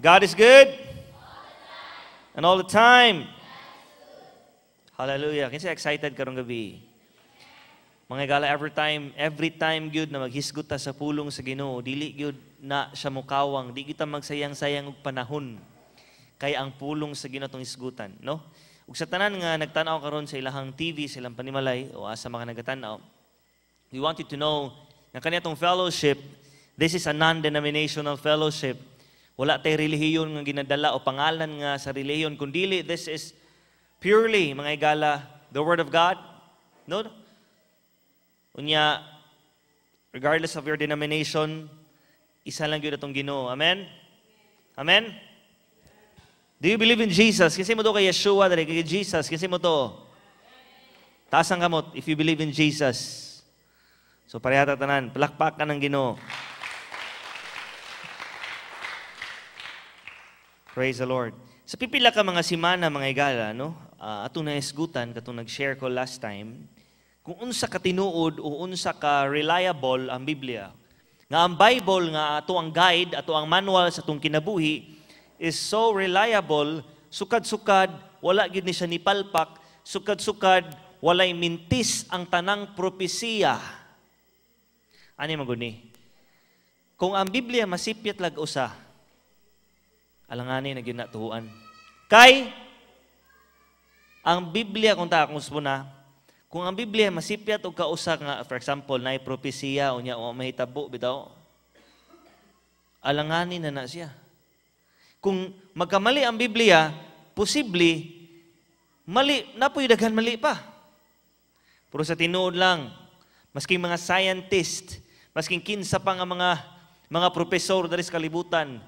God is good? All and all the time. Hallelujah. Kinsa excited karong gabi. Mga gala, every time, every time good na maghisgot ta sa pulong sa Ginoo, dili good na siya mukawang, di kita magsayang-sayang og panahon kay ang pulong sa Ginoo tong isgutan, no? Ug sa tanan nga nagtan-aw karon sa ilahang TV, sa ilang panimalay o asa mga nagatan-aw, we wanted to know na kaniya tong fellowship, this is a non-denominational fellowship wala tay relihiyon nga ginadala o pangalan nga sa relihiyon kundi this is purely mga igala the word of God. No? Unya regardless of your denomination, isa lang gyud atong Ginoo. Amen. Amen. Do you believe in Jesus? Kasi mo to kay Yeshua dali kay Jesus, kasi mo to. Taas ang kamot if you believe in Jesus. So parehata tanan, palakpak ka ng Ginoo. Praise the Lord. Sa pipila ka mga simana, mga igala, no? Uh, na esgutan, katong nag-share ko last time, kung unsa ka tinuod o unsa ka reliable ang Biblia. Nga ang Bible nga ato ang guide, ato ang manual sa atong kinabuhi is so reliable, sukad-sukad, wala gid ni siya ni palpak, sukad-sukad, walay mintis ang tanang propesiya. Ani maguni? Kung ang Biblia masipyat lag usa, Alangani na ginatuan. Kay, ang Biblia, kung takakos mo na, kung ang Biblia masipyat o kausa nga, for example, na propesiya o niya o mahitabo, bitaw, alangani na na siya. Kung magkamali ang Biblia, posible, mali, napoy daghan mali pa. Pero sa tinuod lang, maski mga scientist, maski kinsa pa nga mga mga profesor dari sa kalibutan,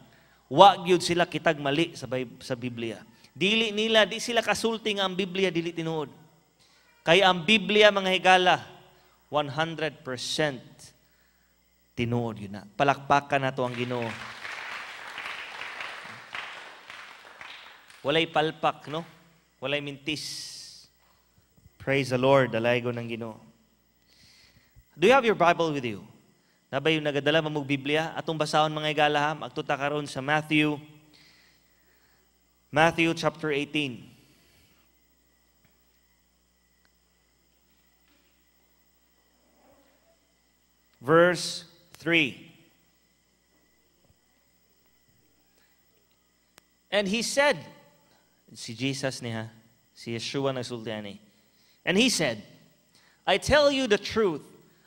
Wa gyud sila kitag mali sa sa Biblia. Dili nila di sila kasulting ang Biblia dili tinuod. Kay ang Biblia mga higala 100% tinuod yun na. Palakpakan nato ang Ginoo. Walay palpak, no? Walay mintis. Praise the Lord, dalay ko ng Ginoo. Do you have your Bible with you? Nabay yung nagadala mamug Biblia, atong basahon mga igalaham, agtuta karon sa Matthew Matthew chapter 18. Verse 3. And he said, si Jesus niya, si Yeshua na sultani, And he said, I tell you the truth,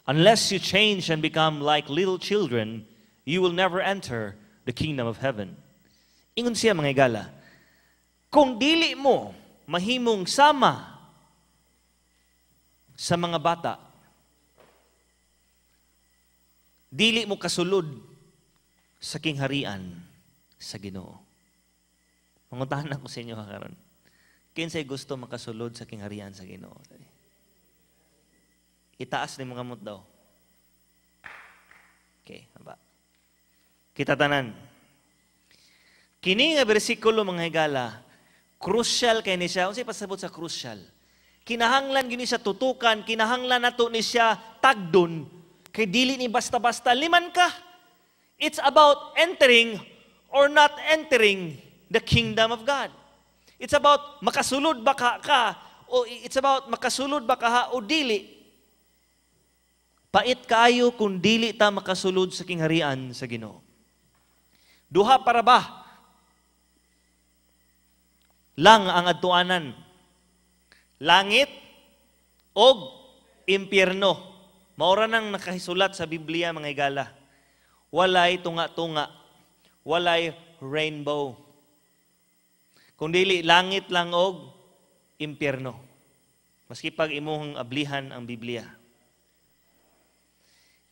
Unless you change and become like little children, you will never enter the kingdom of heaven. Ingon siya mga igala, kung dili mo mahimong sama sa mga bata, dili mo kasulod sa kingharian sa Ginoo. Mangutahan ako sa inyo karon. Kinsay gusto makasulod sa kingharian sa Ginoo? Itaas ni mga kamot daw. Okay, haba. Kita tanan. Kini nga bersikulo mga higala, crucial kay ni siya. Unsay pasabot sa crucial? Kinahanglan gini siya tutukan, kinahanglan nato ni siya tagdon kay dili ni basta-basta liman ka. It's about entering or not entering the kingdom of God. It's about makasulod ba ka, o it's about makasulod ba ka ha, o dili Pait kayo kung dili ta makasulod sa kingharian sa Ginoo. Duha para ba lang ang adtuanan. Langit og impyerno. Maura nang nakahisulat sa Biblia mga igala. Walay tunga-tunga. Walay rainbow. Kung dili langit lang og impyerno. Maski pag imong ablihan ang Biblia.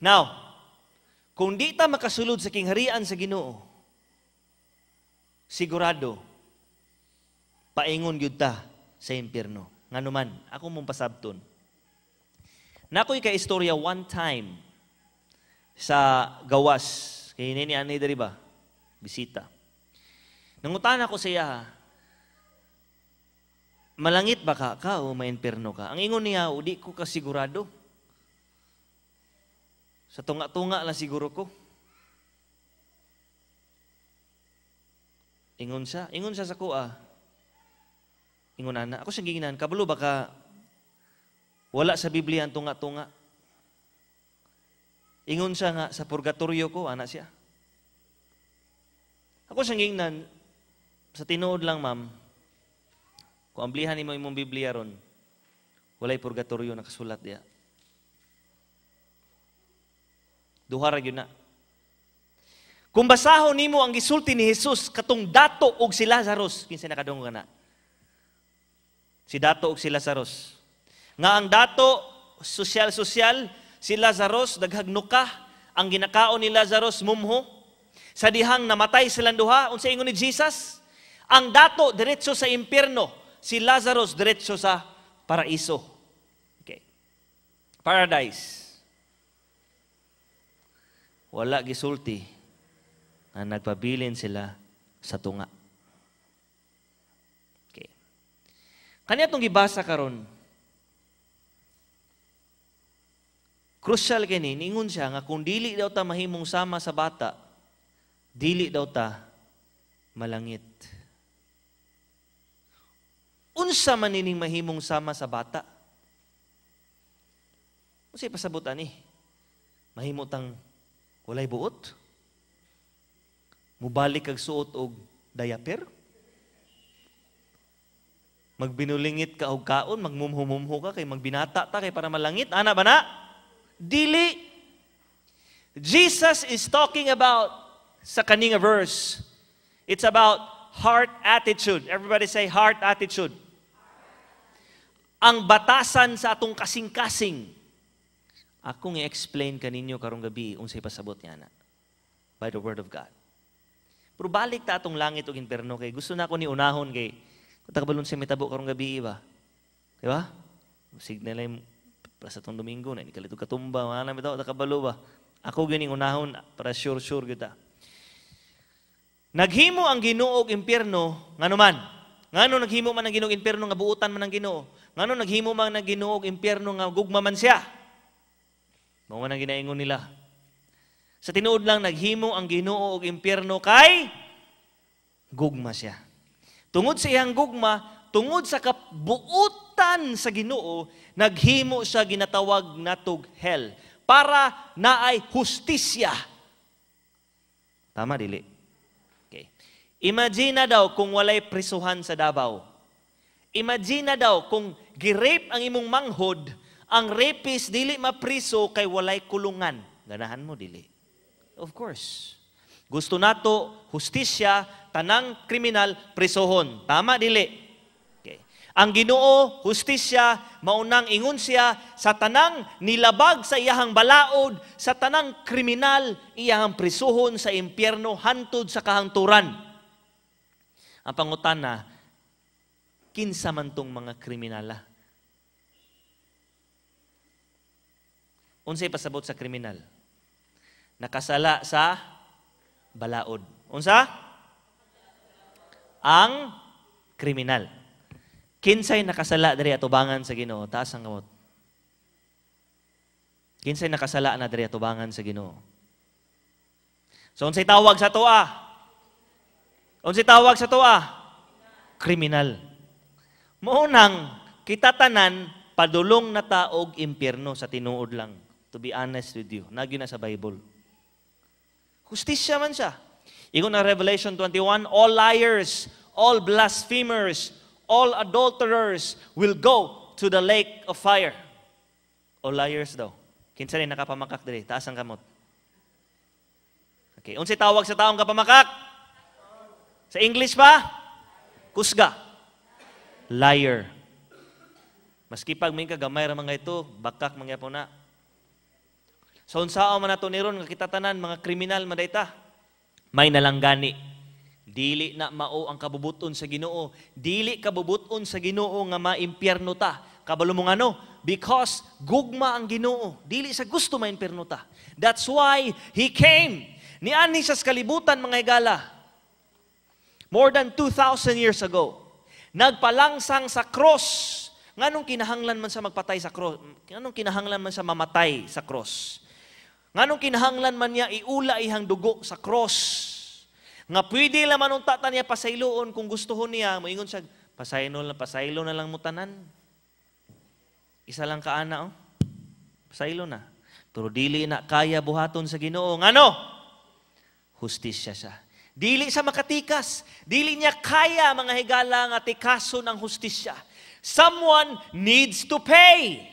Now, kung di ta makasulod sa kingharian sa Ginoo, sigurado paingon gyud ta sa impierno. Nganuman, ako mong pasabton. Nakoy ka istorya one time sa gawas kay ni anay diri ba? Bisita. Nangutan ako siya, malangit ba ka ka o mainperno ka? Ang ingon niya, udi ko kasigurado. sigurado sa tunga-tunga lang siguro ko. Ingon siya. Ingon siya sa kuha. Ingon ana. Ako siyang ginginan. Kabalo baka wala sa Biblia ang tunga-tunga. Ingon siya nga sa purgatorio ko. Ana siya. Ako siyang ginginan. Sa tinuod lang, ma'am. Kung amblihan ni mo imong Biblia ron, walay purgatorio nakasulat diya. Duha ra gyud na. Kung basahon nimo ang gisulti ni Hesus katong dato og si Lazarus kinsa nakadungog na. Si dato og si Lazarus. Nga ang dato social-social si Lazarus daghag ang ginakaon ni Lazarus mumho sa dihang namatay silang duha unsa ingon ni Jesus ang dato diretso sa impierno si Lazarus diretso sa paraiso okay paradise wala gisulti na nagpabilin sila sa tunga. Okay. Kanya itong gibasa karon. Crucial kini, ningon siya nga kung dili daw ta mahimong sama sa bata, dili daw ta malangit. Unsa man nining mahimong sama sa bata? Unsay ipasabot ani? Mahimo tang Walay buot? Mubalik kag suot og diaper? Magbinulingit ka og kaon, magmumhumumho ka kay magbinata ta kay para malangit. Ana ba na? Dili. Jesus is talking about sa kaninga verse. It's about heart attitude. Everybody say heart attitude. Ang batasan sa atong kasing-kasing akong i-explain kaninyo karong gabi unsay pasabot niya na by the word of God. Pero balik ta atong langit ug impierno kay gusto na ko ni unahon kay kutabalon sa metabo karong gabi ba. Di ba? Signal ay para sa tong Domingo na nikalito katumba, mana bitaw ta kabalo ba. Ako gyud unahon para sure sure gyud ta. Naghimo ang Ginoo og impierno man? Ngano naghimo man ang Ginoo og impierno nga buutan man ang Ginoo. Ngano naghimo man ang Ginoo og impierno nga gugma man siya. Mao man ang ginaingon nila. Sa tinuod lang naghimo ang Ginoo og impyerno kay gugma siya. Tungod sa iyang gugma, tungod sa kabuutan sa Ginoo, naghimo siya ginatawag natog hell para naay hustisya. Tama dili? Okay. Imagine daw kung walay prisuhan sa Davao. Imagine daw kung girape ang imong manghod ang rapist dili mapriso kay walay kulungan. Ganahan mo dili. Of course. Gusto nato hustisya tanang kriminal prisohon. Tama dili. Okay. Ang Ginoo hustisya maunang ingon siya sa tanang nilabag sa iyahang balaod, sa tanang kriminal iyahang prisohon sa impyerno hantud sa kahangturan. Ang pangutana, kinsa man tong mga kriminala? unsay pasabot sa kriminal? Nakasala sa balaod. Unsa? Ang kriminal. Kinsay nakasala diri atubangan sa Ginoo, taas ang kamot. Kinsay nakasala na diri atubangan sa Ginoo. So unsay tawag sa tuwa? Unsay tawag sa tuwa? Kriminal. Mo nang kita tanan padulong na taog impierno sa tinuod lang to be honest with you. Nagyo na sa Bible. Justisya man siya. Igo na Revelation 21, all liars, all blasphemers, all adulterers will go to the lake of fire. All liars daw. Kinsa ni nakapamakak diri, taas ang kamot. Okay, unsay tawag sa taong kapamakak? Sa English ba? Kusga. Liar. Maski pag may kagamay ra mga ito, bakak mangyapon na. Sa so, unsao man nato niron nga kita tanan mga kriminal madayta may nalanggani. Dili na mao ang kabubuton sa Ginoo. Dili kabubuton sa Ginoo nga maimpyerno ta. Kabalo mo nga ano? Because gugma ang Ginoo. Dili sa gusto maimpyerno ta. That's why he came. ni Niani sa kalibutan mga higala. More than 2,000 years ago, nagpalangsang sa cross. Nganong kinahanglan man sa magpatay sa cross? Nganong kinahanglan man sa mamatay sa cross? Nganong kinahanglan man niya iula ihang dugo sa cross. Nga pwede laman unta ta niya pasayloon kung gustohon niya, moingon siya, pasaylo na pasaylo na lang mo tanan. Isa lang kaana oh. Pasaylo na. Pero dili na kaya buhaton sa Ginoo. Ano? Hustisya siya. Dili sa makatikas. Dili niya kaya mga higala nga tikaso ng hustisya. Someone needs to pay.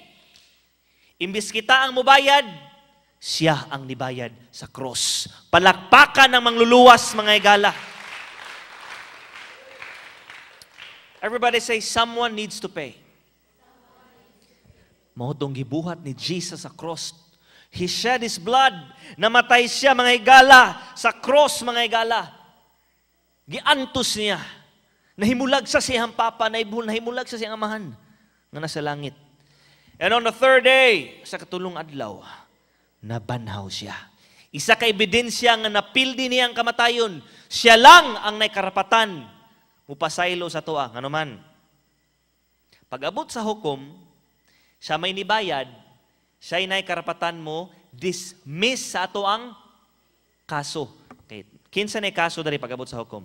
Imbis kita ang mubayad, siya ang nibayad sa cross. Palakpakan ng mangluluwas, mga igala. Everybody say, someone needs to pay. Mahutong gibuhat ni Jesus sa cross. He shed His blood. Namatay siya, mga igala. Sa cross, mga igala. Giantos niya. Nahimulag sa siyang papa, nahimulag sa siyang amahan na nasa langit. And on the third day, sa katulong adlaw, nabanhaw siya. Isa ka ebidensya nga napildi niya ang kamatayon, siya lang ang naikarapatan mupasaylo sa tuwa. Nga naman, pag-abot sa hukom, siya may nibayad, siya ay mo, dismiss sa ato ang kaso. Okay. Kinsa na kaso dari pag-abot sa hukom?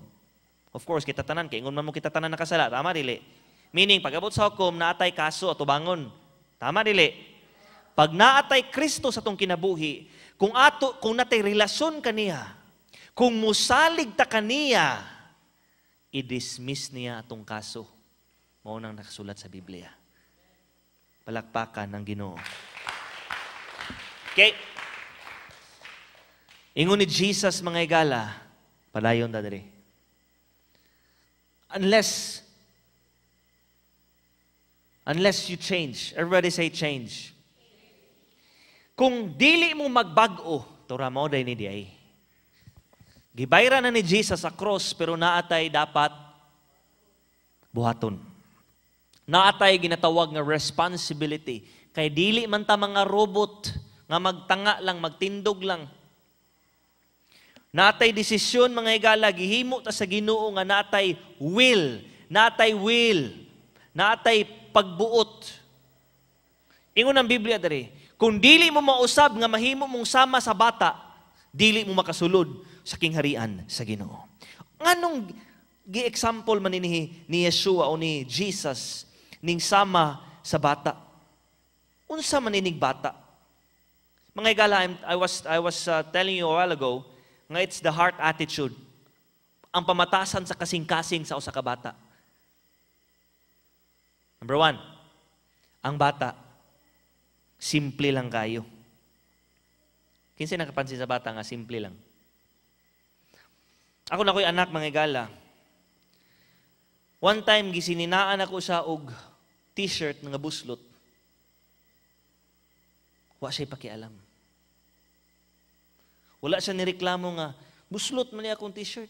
Of course, kita tanan, kay ingon mo kita tanan na kasala. Tama, dili. Meaning, pag-abot sa hukom, naatay kaso, atubangon. Tama, dili pag naatay Kristo sa tong kinabuhi, kung ato kung natay relasyon kaniya, kung musalig ta kaniya, i-dismiss niya atong kaso. Mao nang nakasulat sa Biblia. Palakpakan ng Ginoo. Okay. Ingon ni Jesus mga igala, palayon da diri. Unless unless you change. Everybody say change. Kung dili mo magbago, o tura mo day ni diay. Gibayra na ni Jesus sa cross, pero naatay dapat buhaton. Naatay ginatawag nga responsibility. Kay dili man ta mga robot nga magtanga lang, magtindog lang. Natay desisyon mga higala, gihimo ta sa Ginoo nga natay will, natay will, natay pagbuot. Ingon ang Biblia dere, kung dili mo mausab nga mahimo mong sama sa bata, dili mo makasulod sa kingharian sa Ginoo. Anong gi-example man ni, ni Yeshua o ni Jesus ning sama sa bata? Unsa man maninig bata? Mga igala, I'm, I was, I was uh, telling you a while ago, nga it's the heart attitude. Ang pamatasan sa kasing-kasing sa usa ka bata. Number one, ang bata Simple lang kayo. Kinsa nakapansin sa bata nga, simple lang. Ako na ko'y anak, mga igala. One time, gisininaan ako sa og t-shirt nga buslot. Wa siya pakialam. Wala siya nireklamo nga, buslot man akong t-shirt.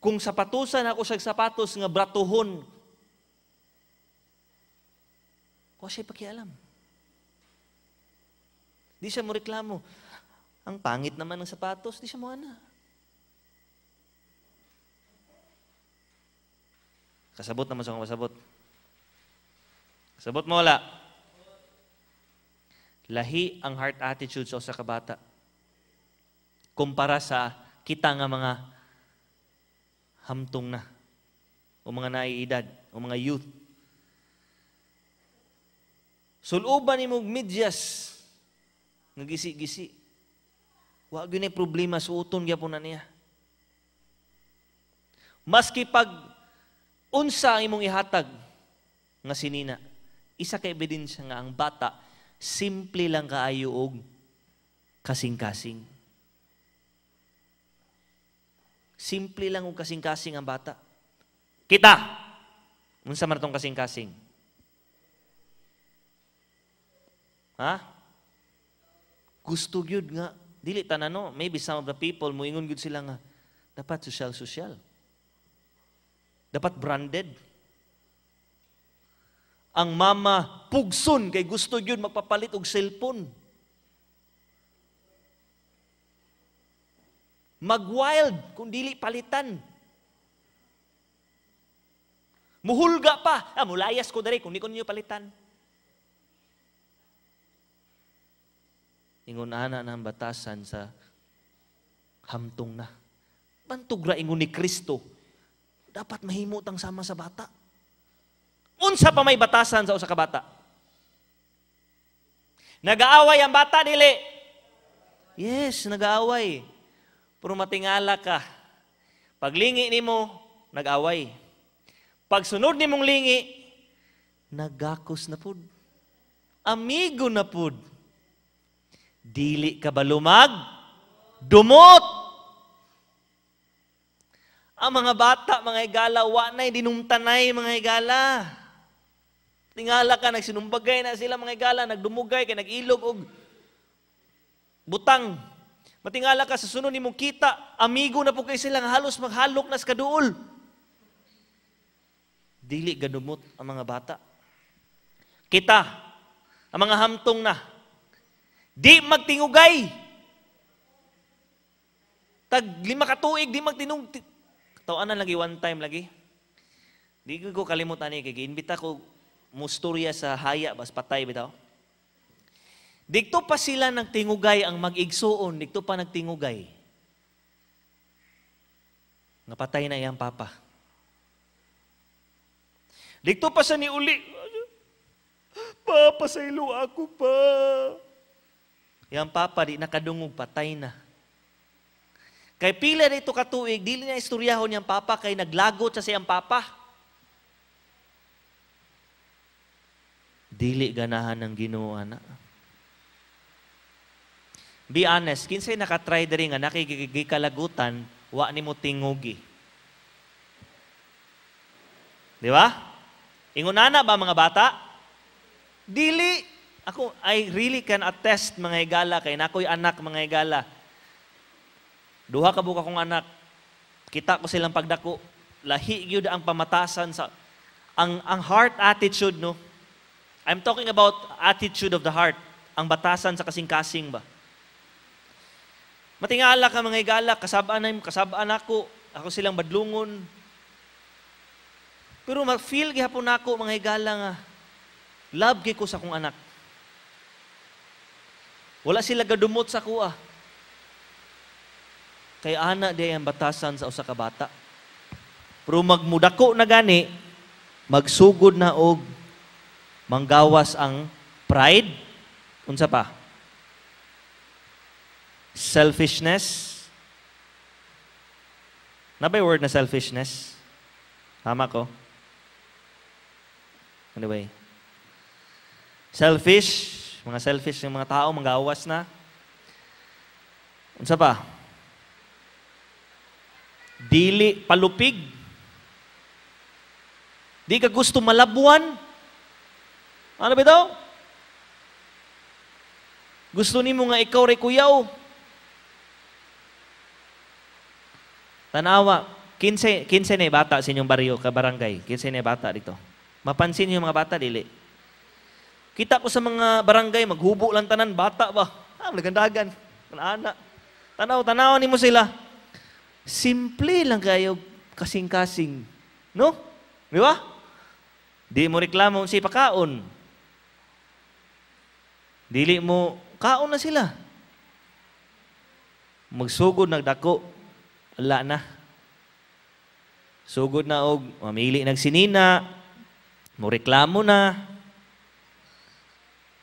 Kung sapatusan ako sa sapatos nga bratuhon, wa siya pakialam. alam Di siya mo reklamo. Ang pangit naman ng sapatos, di siya mo ana. Kasabot naman sa kong kasabot. Kasabot mo wala. Lahi ang heart attitude sa usa ka bata. Kumpara sa kita nga mga hamtong na o mga naiedad o mga youth. Suluban ni mog nga gisi-gisi. Wa gyud problema suoton gyapon na niya. Maski pag unsa ang imong ihatag nga sinina, isa ka ebidensya nga ang bata simple lang kaayo og kasing-kasing. Simple lang og kasing-kasing ang bata. Kita. Unsa man tong kasing-kasing? Ha? Gusto gyud nga dili tanano, maybe some of the people moingon gyud sila nga dapat social-social. Dapat branded. Ang mama pugson kay gusto gyud magpapalit og cellphone. Magwild kung dili palitan. Muhulga pa. Ah, mulayas ko dere kung di ko ninyo palitan. ingon ana na ang batasan sa hamtong na. Pantugra ingon ni Kristo, dapat mahimutang sama sa bata. Unsa pa may batasan sa usa ka bata? Nagaaway ang bata dili. Yes, nagaaway. Pero matingala ka. Paglingi nimo, nag Pagsunod nimong lingi, nagakos na pud. Amigo na pud. Dili ka balumag, dumot. Ang mga bata, mga igala, wa wanay, dinumtanay, mga igala. Tingala ka, nagsinumbagay na sila, mga igala, nagdumugay, kay nagilog, og butang. Matingala ka, sa sunod ni kita, amigo na po kay silang halos maghalok na sa kaduol. Dili ganumot ang mga bata. Kita, ang mga hamtong na, Di magtingugay. Tag lima ka tuig, di magtinug... Tawaan na lagi, one time lagi. Di ko kalimutan ni eh, kay Inbita ko musturya sa haya, bas patay bitaw. Dikto pa sila nagtingugay ang mag-igsuon, dikto pa nagtingugay. Napatay na iyang papa. Dikto pa sa niuli, Papa, sa ilo ako pa. Yang papa di nakadungog patay na. Kay pila dito katuig dili na istoryahon yang papa kay naglagot sa siyang papa. Dili ganahan ng Ginoo na. Be honest, kinsay nakatry diri nga nakikigikalagutan, wa ni nimo tingugi. Di ba? Ingunana ba mga bata? Dili. Ako, I really can attest mga igala kay nakoy anak mga igala. Duha ka buka kong anak. Kita ko silang pagdako. Lahi gyud ang pamatasan sa ang ang heart attitude no. I'm talking about attitude of the heart. Ang batasan sa kasing-kasing ba. Matingala ka mga higala, kasabaan na kasabaan ako, ako silang badlungon. Pero ma-feel gihapon ako mga igala nga love kay ko sa akong anak. Wala sila gadumot sa kuha. Kay ana di ang batasan sa usa ka bata. Pero magmudako na gani, magsugod na og manggawas ang pride, unsa pa? Selfishness. Nabay word na selfishness? Tama ko? Anyway. Selfish, mga selfish yung mga tao, manggawas na. Unsa pa? Dili palupig. Di ka gusto malabuan. Ano ba ito? Gusto nimo nga ikaw rekuyaw. Tanawa, 15 15 na bata sa inyong baryo, ka barangay. 15 na bata dito. Mapansin niyo mga bata dili Kita ko sa mga barangay, maghubo lang tanan, bata ba? Ah, nagandagan, Anak. Tanaw, tanaw ni mo sila. Simple lang kayo, kasing-kasing. No? Di ba? Di mo reklamo si pakaon. Dili mo, kaon na sila. Magsugod, nagdako, wala na. Sugod na og mamili nagsinina, mo reklamo na,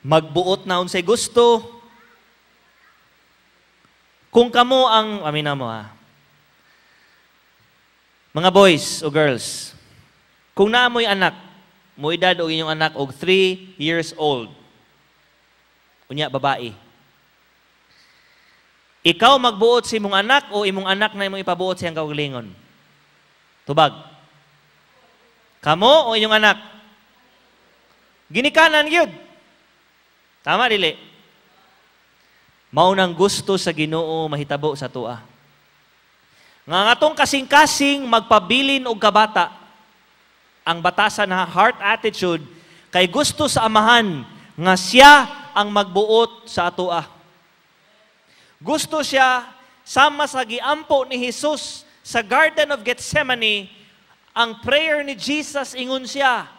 magbuot na unsay gusto. Kung kamo ang, amin na mo ha, ah. mga boys o girls, kung naamoy anak, mo edad o inyong anak og 3 years old, unya babae, ikaw magbuot si imong anak o imong anak na imong ipabuot siyang kaugalingon? Tubag. Kamo o inyong anak? Ginikanan yun. Tama dili. Mao nang gusto sa Ginoo mahitabo sa tua. Nga ngatong kasing-kasing magpabilin og kabata. Ang batasan na heart attitude kay gusto sa amahan nga siya ang magbuot sa atoa. Gusto siya sama sa giampo ni Jesus sa Garden of Gethsemane, ang prayer ni Jesus ingon siya,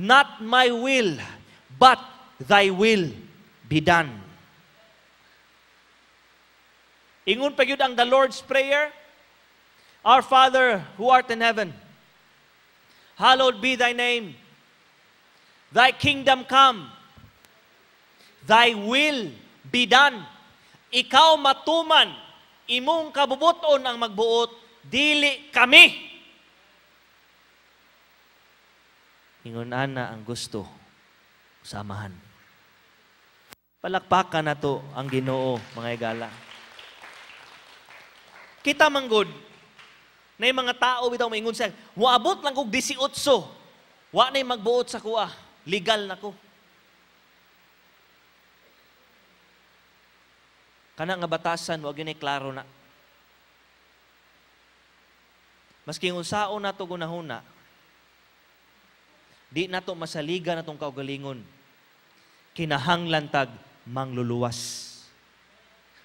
Not my will, but Thy will be done. Ingon pa ang the Lord's Prayer. Our Father who art in heaven, hallowed be thy name. Thy kingdom come. Thy will be done. Ikaw matuman, imong kabubuton ang magbuot, dili kami. Ingon ana ang gusto, samahan. Palakpakan na to ang ginoo, mga igala. Kita man good, na yung mga tao bitaw maingon sa waabot lang kog 18. Wa na magbuot sa kuha. Legal na ko. Kana nga batasan, wag yun klaro na. Maski unsaon na to gunahuna, di na to masaliga na tong kaugalingon. Kinahanglan tag mangluluwas.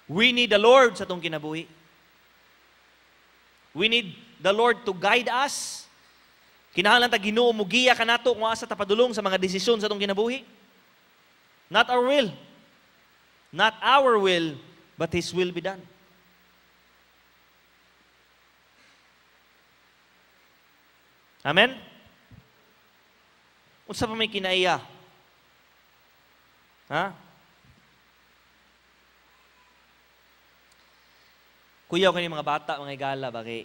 We need the Lord sa itong kinabuhi. We need the Lord to guide us. Kinahanglan ta Ginoo mugiya ka nato kung asa tapadulong sa mga desisyon sa itong kinabuhi. Not our will. Not our will, but His will be done. Amen? Unsa pa may kinaiya? Ha? Kuyaw kani mga bata, mga igala, bagay.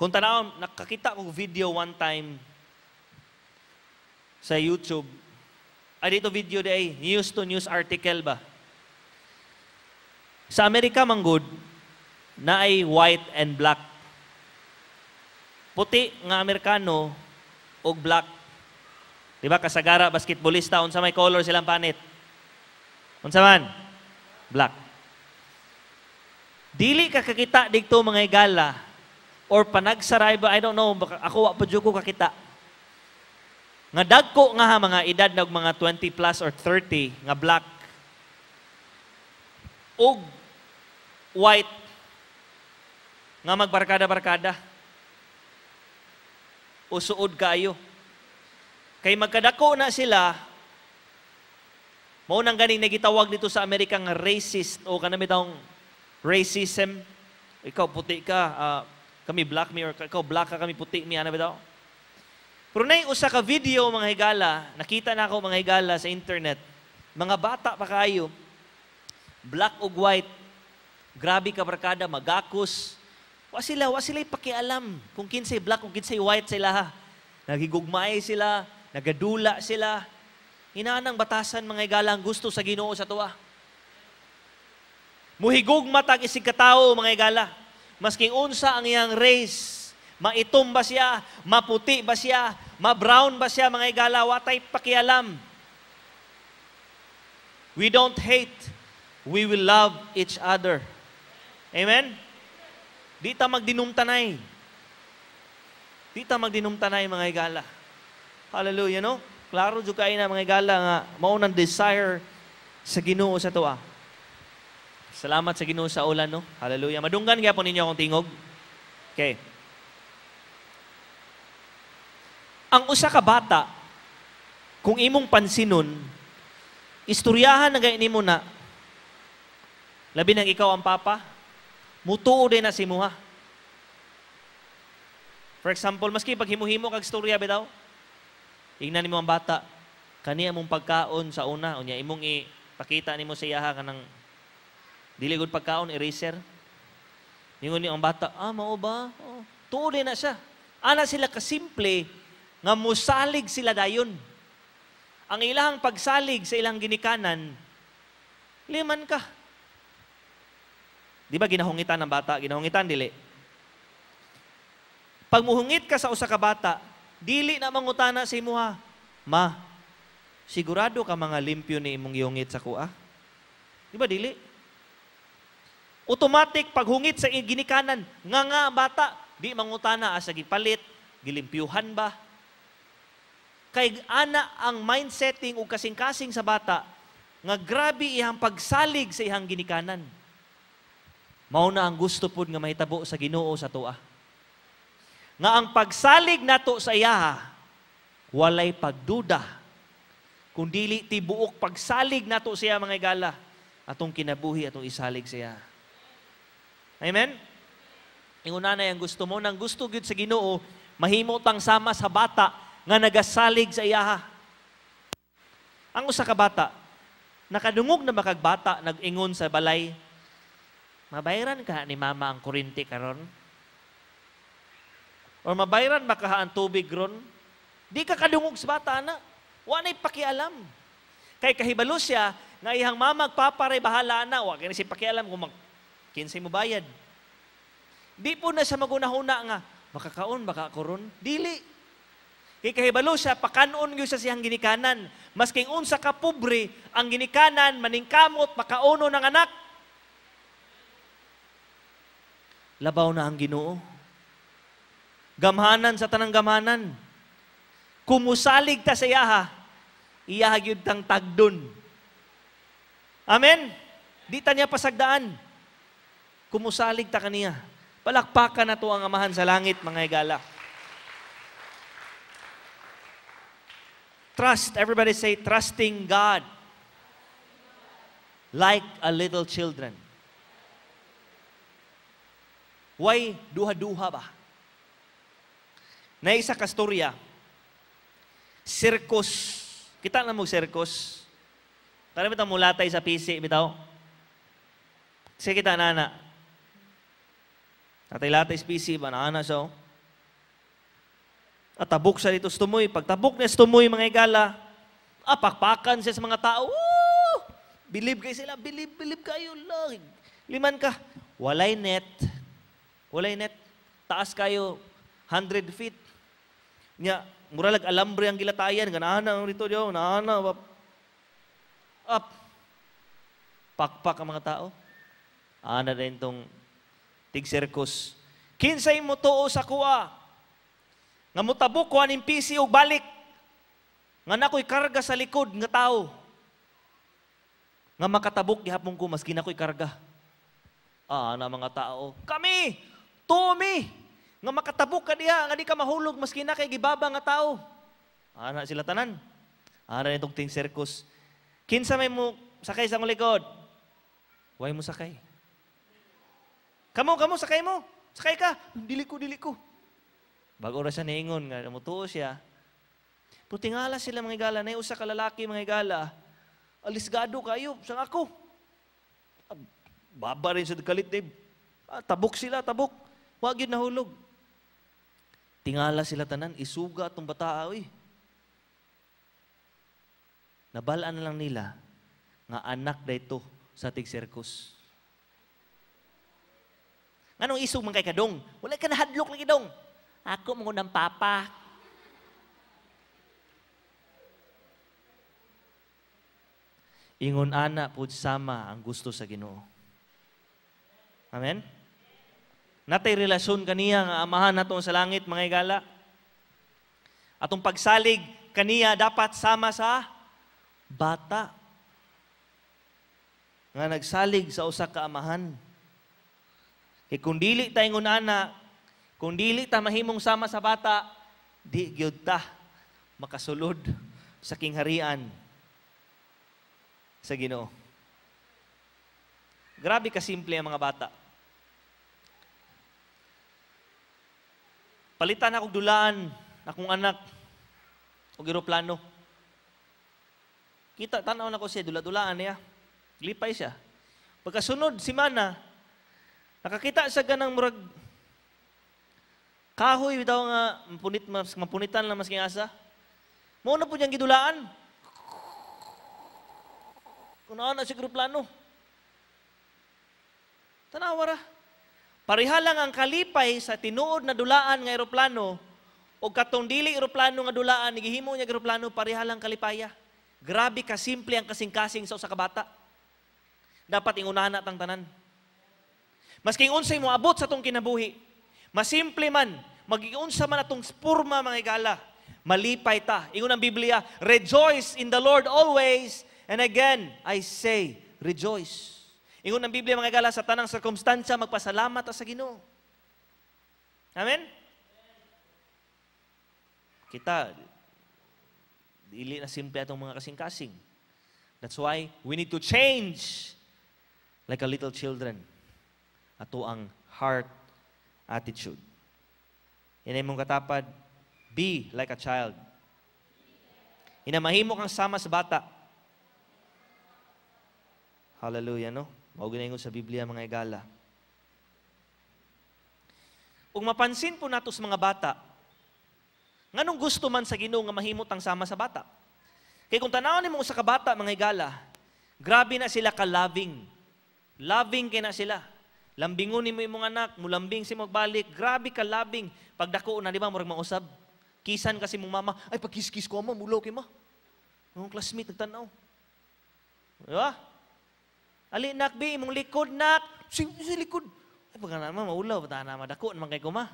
Kung tanaw, nakakita ko video one time sa YouTube. Ah, dito video day, news to news article ba? Sa Amerika, manggod, na ay white and black. Puti nga Amerikano o black. Diba, kasagara, basketballista, unsa may color silang panit? Unsa man? Black. Dili ka kakita dito mga igala or panagsaray ba, I don't know, baka ako wa pa ko kakita. Nga dagko nga ha, mga edad na mga 20 plus or 30 nga black og white nga magbarkada-barkada. Usuod kaayo. Kay magkadako na sila, mo nang ganing nagitawag dito sa Amerika nga racist o kanami taong racism. Ikaw puti ka, uh, kami black mi, or ikaw black ka, kami puti mi, ano ba daw? Pero na usa ka video, mga higala, nakita na ako mga higala sa internet, mga bata pa kayo, black o white, grabe ka barkada, magakus, wa sila, wa sila pakialam kung kinsay black, kung kinsay white sila ha. Nagigugmay sila, nagadula sila. Inaanang batasan mga higala ang gusto sa ginoo sa tuwa. Muhigog matag isig katao mga igala. Masking unsa ang iyang race, maitom ba siya, maputi ba siya, ma-brown ba siya mga igala, watay pakialam. We don't hate, we will love each other. Amen? Di ta magdinumtanay. Di ta magdinumtanay mga igala. Hallelujah, no? Klaro jukay na mga igala nga mao nang desire sa Ginoo sa tuwa Salamat sa Ginoo sa ulan, no? Hallelujah. Madunggan kaya po ninyo akong tingog. Okay. Ang usa ka bata, kung imong pansinon, istoryahan na gayon mo na, labi nang ikaw ang papa, mutuo din na si muha. For example, maski pag himuhimo kag storya bitaw, ingnan nimo ang bata, kaniya mong pagkaon sa una, unya imong ipakita nimo sa iyaha kanang Dili gud pagkaon eraser. Ningon ni ang bata, ah mao ba? Oh, tuod na siya. Ana sila ka simple nga musalig sila dayon. Ang ilang pagsalig sa ilang ginikanan, liman ka. Di ba ginahungitan ng bata? Ginahungitan, dili. Pag ka sa usa ka bata, dili na mangutana sa imuha. Ma, sigurado ka mga limpyo ni imong yungit sa kuha? Di ba dili? Automatic paghungit sa ginikanan, nga nga bata, di mangutana asa gipalit, gilimpyuhan ba? Kay ana ang mindsetting ug kasing-kasing sa bata nga grabe iyang pagsalig sa iyang ginikanan. Mao na ang gusto pud nga mahitabo sa Ginoo sa tuwa. Nga ang pagsalig nato sa iya, walay pagduda kundi tibuok pagsalig nato siya mga igala atong kinabuhi atong isalig siya. Amen? Ingon nanay ang gusto mo nang gusto gyud sa Ginoo mahimo tang sama sa bata nga nagasalig sa iyaha. Ang usa ka bata nakadungog na makagbata nag-ingon sa balay mabayran ka ni mama ang kurinti karon? O mabayaran ba ka ang tubig ron? Di ka kadungog sa bata na. Wala'y pakialam. Kay kahibalo siya nga iyang mama magpaparay bahala na. Wa kini si pakialam kung mag Kinsay mo bayad. Di po na sa magunahuna nga, makakaon, makakaron, dili. Kay kahibalo siya, pakanon yun sa siyang ginikanan. Masking unsa ka pobre, ang ginikanan, maningkamot, makauno ng anak. Labaw na ang ginoo. Gamhanan sa tanang gamhanan. Kumusalig ta sa iyaha, iyahagyod tang tagdon. Amen? Di tanya pasagdaan kumusalig ta kaniya. Palakpakan na to ang amahan sa langit, mga higala. Trust, everybody say, trusting God. Like a little children. Why duha-duha ba? Na isa kastorya, circus. Kita na mo circus. Para bitaw mulatay sa PC, bitaw. Sige kita nana. Kataylata species, banana siya. At tabok siya dito stumoy. Pag tabok niya stumoy, mga igala, apakpakan siya sa mga tao. Woo! Believe kayo sila. Believe, believe kayo. Lord. Liman ka. Walay net. Walay net. Taas kayo 100 feet. Nya, muralag alambre ang gilatayan. Ganahan ang rito diyo. Ganana. Up. Pakpak ang mga tao. Ana din tong tig-sirkus. Kinsay mo tuo sa kuha, nga mutabok ko aning pisi og balik, nga nakoy karga sa likod nga tao, nga makatabok gihapon ko maski nakoy karga. Ah, na mga tao, kami, tumi, nga makatabok ka diha, nga di ka mahulog maski na kay gibaba nga tao. Ana ah, sila tanan. Ana ah, itong ting sirkus. Kinsa may mo sakay sa likod. Way mo sakay. Kamo, kamo, sakay mo. Sakay ka. Dili ko, dili ko. Bago oras na niingon nga, mutuo siya. Putingala sila mga igala. Na usa ka lalaki mga igala. Alisgado kayo, sang ako. Ah, baba rin sa galit, Dave. Ah, tabok sila, tabok. Huwag yun nahulog. Tingala sila tanan, isuga itong bataaw eh. Nabalaan na lang nila nga anak na ito sa tig-circus. Nganong isog man kay kadong? Wala ka na hadlok lagi dong. Ako mo ng papa. Ingon ana pud sama ang gusto sa Ginoo. Amen. Natay relasyon kaniya nga amahan nato sa langit mga igala. Atong pagsalig kaniya dapat sama sa bata nga nagsalig sa usa ka amahan E kung dili tay ngunana, kung dili ta mahimong sama sa bata, di gyud ta makasulod sa kingharian sa Ginoo. Grabe ka simple ang mga bata. Palitan ako dulaan akong anak o eroplano. Kita tanaw na ko siya dula-dulaan niya. Lipay siya. Pagkasunod si Mana, Nakakita siya ganang murag kahoy daw nga mapunit mas mapunitan lang masking asa. Mao na po niyang gidulaan. Kunaan na siguro plano. Tanawa ra. Pariha lang ang kalipay sa tinuod na dulaan nga eroplano o katong dili eroplano nga dulaan nigihimo niya eroplano pariha lang kalipaya. Grabe ka simple ang kasing-kasing sa usa ka bata. Dapat ingunahan na tang tanan. Masking unsay moabot sa tong kinabuhi, masimple man, magiunsa man atong spurma mga igala, malipay ta. Ingon ang Biblia, rejoice in the Lord always, and again, I say, rejoice. Ingon ang Biblia mga igala, sa tanang circumstansya, magpasalamat sa Ginoo. Amen? Kita, dili na simple atong mga kasing-kasing. That's why we need to change like a little children ato ang heart attitude. Inay mong katapad, be like a child. Inamahimo kang sama sa bata. Hallelujah, no? Mauginay ko sa Biblia, mga igala. Kung mapansin po nato sa mga bata, nganong gusto man sa Ginoo nga mahimot ang sama sa bata? Kay kung tanawon nimo sa kabata mga igala, grabe na sila ka-loving. Loving kay sila. Lambingunin mo imong anak, mulambing si magbalik. Grabe ka labing. dako na, di ba, murag mausab. Kisan kasi mong mama, ay pagkiskis ko mo, mulaw kay ma. Mong classmate, nagtanaw. Di ba? Ali, nak, bi, imong likod, nak. Si, si likod. Ay, pagka na naman, maulaw, bata na madako, naman kay kuma.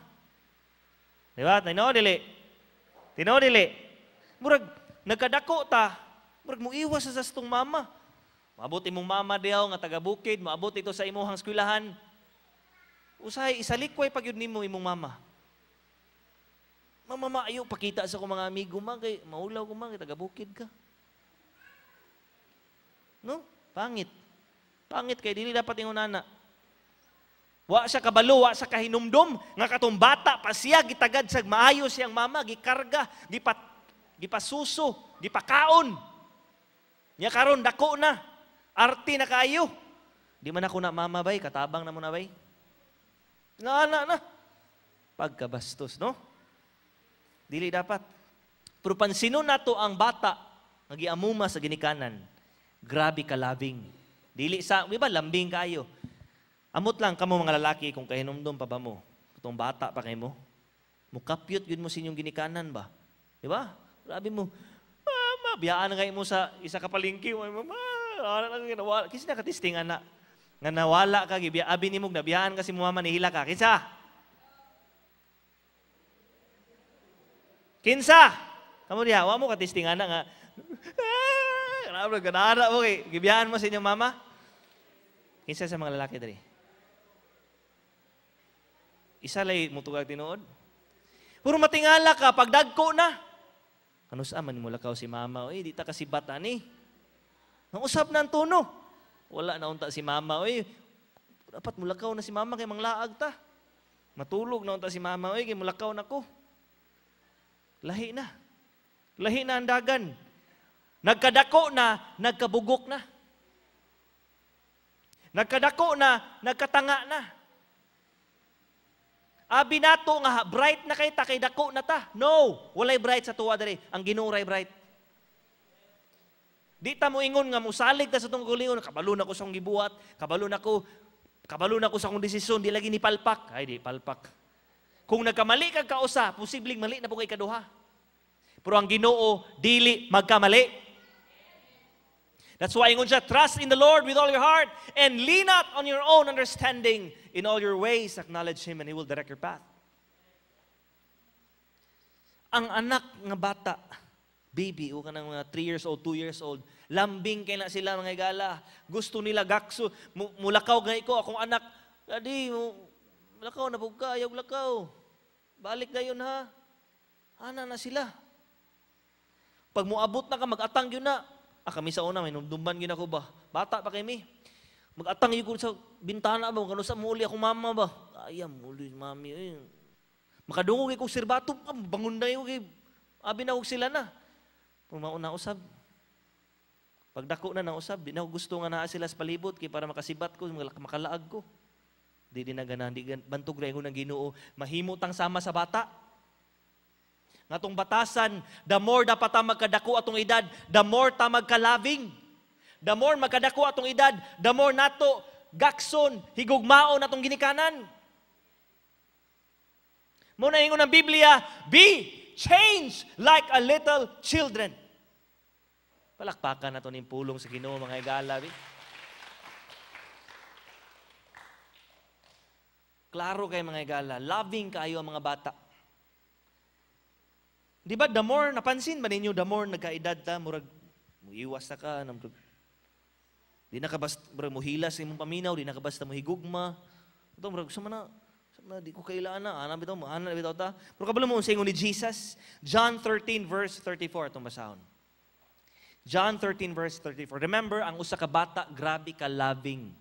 Di ba? Tinaw, dili. Tinaw, dili. Murag, nagkadako ta. Murag, mo iwas sa sastong mama. Maabot imong mama diyaw nga taga-bukid, maabot ito sa imuhang skwilahan. Usahay, isalikway pag yun nimo imong mama. Mama, maayo, pakita sa ko mga amigo ma, kay maulaw ko ma, kay tagabukid ka. No? Pangit. Pangit kay dili dapat ingon nana. Wa siya kabalo, wa sa kahinumdom, nga katong bata pa siya gitagad sa maayo siyang mama, gikarga, gipat gipasuso, gipakaon. Nya karon dako na. Arti na kaayo. Di man ako na mama bay, katabang na mo na bay. Na, na. na. Pagkabastos, no? Dili dapat. Pero pansino nato ang bata nga giamuma sa ginikanan. Grabe ka labing. Dili sa, di ba, lambing kayo. Amot lang kamo mga lalaki kung kahinomdom pa ba mo. Itong bata pa kay mo. Mukapyot yun mo sa inyong ginikanan ba? Di ba? Grabe mo. Mama, biyaan na kayo mo sa isa kapalingki. Mama, ano na ginawa? Kasi nakatisting anak nga nawala ka gibiya abi nimog nabiyaan kasi mo mama nihila ka kinsa kinsa kamo diha wa mo ka testing nga grabe ganara mo kay gibiyaan mo sa inyong mama kinsa sa mga lalaki diri isa lay mutugag tinuod puro matingala ka pagdagko na Ano sa man mo lakaw si mama, oy, di ta kasi bata ni. Nang usab na ang tuno. Wala na unta si mama. Uy, dapat mulakaw na si mama kay manglaag ta. Matulog na unta si mama. Uy, kay mulakaw na ko. Lahi na. Lahi na ang dagan. Nagkadako na, nagkabugok na. Nagkadako na, nagkatanga na. Abi nato nga bright na kay ta kay dako na ta. No, walay bright sa tuwa dere. Ang Ginoo bright. Di ta mo ingon nga musalig ta sa tong kulingon, kabalo na ko sa gibuhat, kabalo na ko, kabalo na ko sa akong desisyon, di lagi ni palpak. Ay, di palpak. Kung nagkamali ka kausa, posibleng mali na po kay kaduha. Pero ang Ginoo dili magkamali. That's why ingon siya, trust in the Lord with all your heart and lean not on your own understanding. In all your ways, acknowledge Him and He will direct your path. Ang anak nga bata, baby, o ka ng mga 3 years old, 2 years old, lambing kay na sila mga gala. Gusto nila gakso, mulakaw gani ko, akong anak, adi, lakaw na ka, ayaw lakaw. Balik gayon ha. Ana na sila. Pag muabot na ka, magatang yun na. Ah, kami sa una, may numdumban yun ako ba? Bata pa kami. Magatang yun ko sa bintana ba? Kano sa muli ako mama ba? Ayam, muli mami. Ay. kay kong sirbato, bangon na yun. Eh. Abi na sila na. Pumauna usab. Pagdako na ng usab, na gusto nga naa sila sa palibot kay para makasibat ko, makalaag ko. Di di na ganahan, di bantog rin ko ng ginoo. Mahimo tang sama sa bata. Nga tong batasan, the more dapat ta magkadako atong edad, the more ta magkalaving. The more magkadako atong edad, the more nato gakson, higugmaon atong ginikanan. Muna ingon ng Biblia, be changed like a little children. Palakpakan na ito pulong sa ginoo, mga higala. Eh. Klaro kay mga higala, loving kayo ang mga bata. Di ba, the more, napansin ba ninyo, the more nagkaedad ta, murag, iwas na ka, namrug, di na ka basta, murag, imong paminaw, di na ka basta muhigugma. Ito, murag, sa na, na di ko kailangan na. Anak bitaw, anak bitaw ta. Pero kabalo mo, sayo ni Jesus, John 13 verse 34, itong basahon. John 13 verse 34. Remember, ang usa ka bata, grabe ka loving.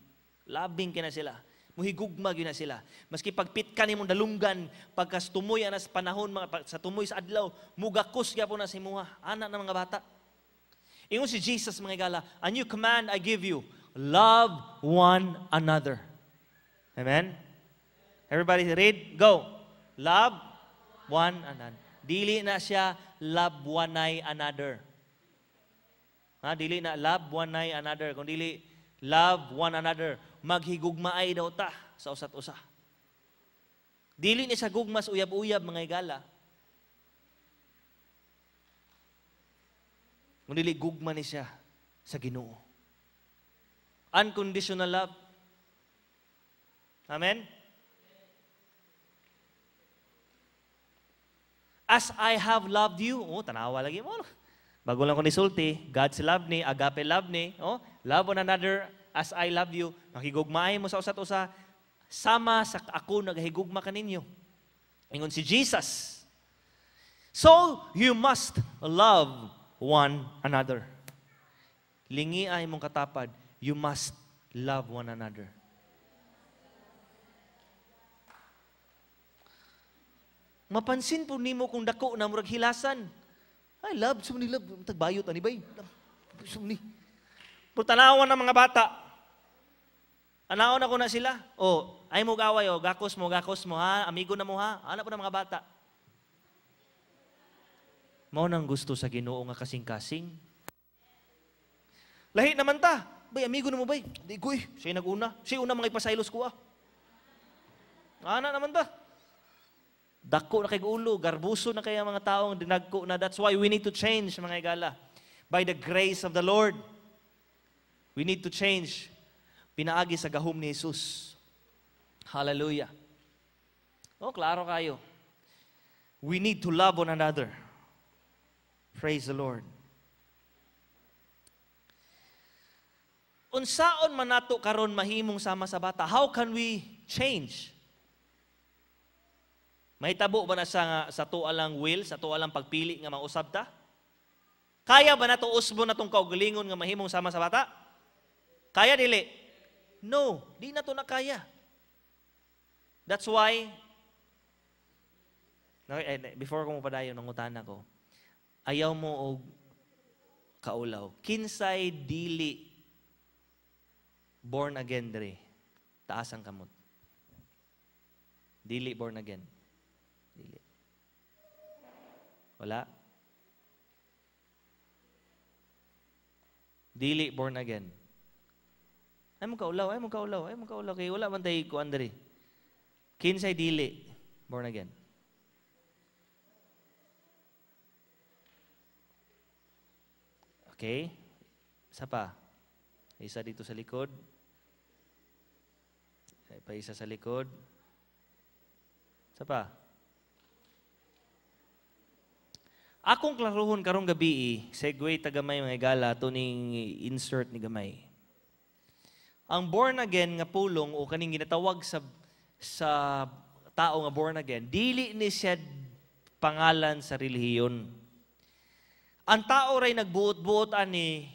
Loving kina sila. Muhigugma yun na sila. Maski pagpit ka nimo dalunggan, pagkas tumoy anas panahon, mga, sa tumoy sa adlaw, mugakos gyapon na si muha. Anak ng mga bata. Ingon si Jesus mga gala, a new command I give you, love one another. Amen? Everybody read, go. Love one another. Dili na siya love one another. Ha, dili na love one nai another, kung dili love one another, maghigugmaay daw ta sa usat usa. Dili ni sa gugmas uyab-uyab mga igala. Kung dili gugma ni siya sa Ginoo. Unconditional love. Amen? As I have loved you, oh, tanawa lagi mo. Bago lang ko nisulti, God's love ni, agape love ni, oh, love one another as I love you. Makigugmaay mo sa usat usa, sama sa ako naghigugma kaninyo. Ingon si Jesus. So, you must love one another. Lingi ay mong katapad, you must love one another. Mapansin po nimo kung dako na murag hilasan. Ay, love, sumuni, love. Tagbayot, ani ba Sumuni. Pero tanawan ng mga bata. Anaon ako na sila. O, oh, ay mo gaway, o, oh, gakos mo, gakos mo, ha? Amigo na mo, ha? Anak po ng mga bata. Mao nang gusto sa ginoo nga kasing-kasing. Lahi naman ta. Bay, amigo na mo, bay. Di ko eh. Siya naguna. Siya una mga ipasaylos ko, ah. Ana naman ta. Dako na kay ulo, garbuso na kay mga taong dinagko na. That's why we need to change, mga igala. By the grace of the Lord, we need to change. Pinaagi sa gahom ni Jesus. Hallelujah. Oh, klaro kayo. We need to love one another. Praise the Lord. Unsaon man nato karon mahimong sama sa bata? How can we change? Mahitabo ba na sa, sa tuwa lang will, sa tuwa lang pagpili nga mausab ta? Kaya ba na to usbo na tong kaugalingon nga mahimong sama sa bata? Kaya dili? No, di na to na kaya. That's why, eh, before ko mupadayon, nangutan ako, ayaw mo og kaulaw. Kinsay dili born again dre, Taas ang kamot. Dili born again. Wala? Dili born again. Ay mo kaulaw, ay mo kaulaw, ay mo kaulaw. Kaya wala man tayo kuan diri. Kinsay dili born again. Okay? Isa pa. Isa dito sa likod. Ay, Pa isa sa likod. Isa pa. Akong klaruhon karong gabi, segway tagamay mga igala, tuning insert ni gamay. Ang born again nga pulong o kaning ginatawag sa sa tao nga born again, dili ni siya pangalan sa relihiyon. Ang tao ray nagbuot-buot ani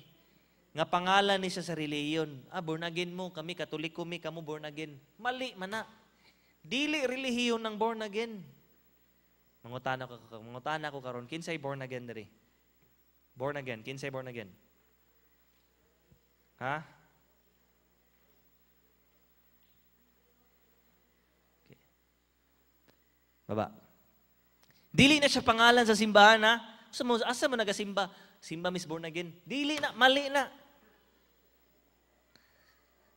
nga pangalan ni siya sa relihiyon. Ah, born again mo, kami katoliko mi, kamo born again. Mali mana. Dili relihiyon ng born again. Mangutana ko, mangutana ko karon kinsay born again diri? Born again, kinsay born again? Ha? Okay. Baba. Dili na siya pangalan sa simbahan ha. Asa mo, asa mo nagasimba? Simba Miss Born Again. Dili na, mali na.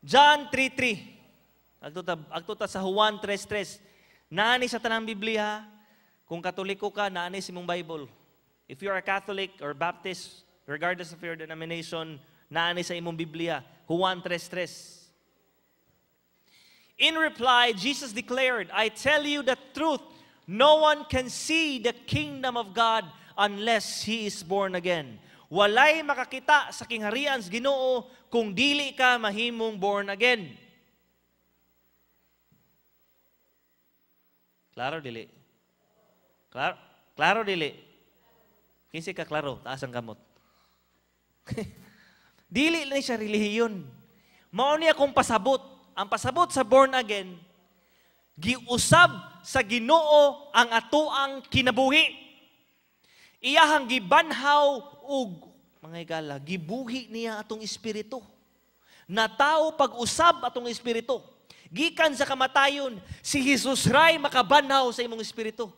John 3.3. Agtuta, agtuta sa Juan 3.3. Nani sa tanang Biblia, kung katoliko ka, naanay si mong Bible. If you are a Catholic or Baptist, regardless of your denomination, naanay sa imong Biblia. Juan 3.3. In reply, Jesus declared, I tell you the truth, no one can see the kingdom of God unless he is born again. Walay makakita sa kingharian sa Ginoo kung dili ka mahimong born again. Klaro dili. Klaro, klaro dili. Kinsi ka klaro, taas ang kamot. dili lang siya relihiyon. Mao niya kung pasabot. Ang pasabot sa born again, giusab sa Ginoo ang atoang kinabuhi. Iyahang gibanhaw ug mga igala, gibuhi niya atong espiritu. Na pag-usab atong espiritu. Gikan sa kamatayon, si Jesus Ray makabanhaw sa imong espiritu.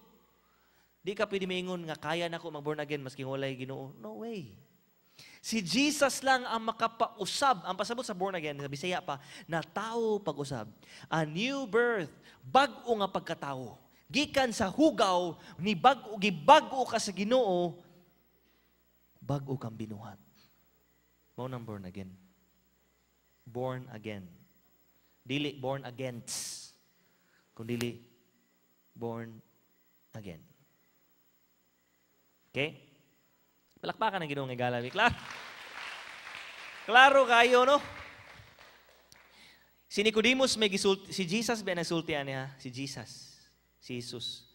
Di ka pwede maingon nga kaya na ako mag-born again maski walay Ginoo. No way. Si Jesus lang ang makapausab, ang pasabot sa born again, sa Bisaya pa, na tao pag-usab. A new birth, bago nga pagkatao. Gikan sa hugaw, ni bago, gibago ka sa ginoo, bago kang binuhat. Mao nang born again. Born again. Dili born against, dili, born again. Okay? Palakpakan ang ginoong igalami. Klaro. Klaro kayo, no? Si Nicodemus may gisulti, si Jesus may nasultian niya, si Jesus, si Jesus.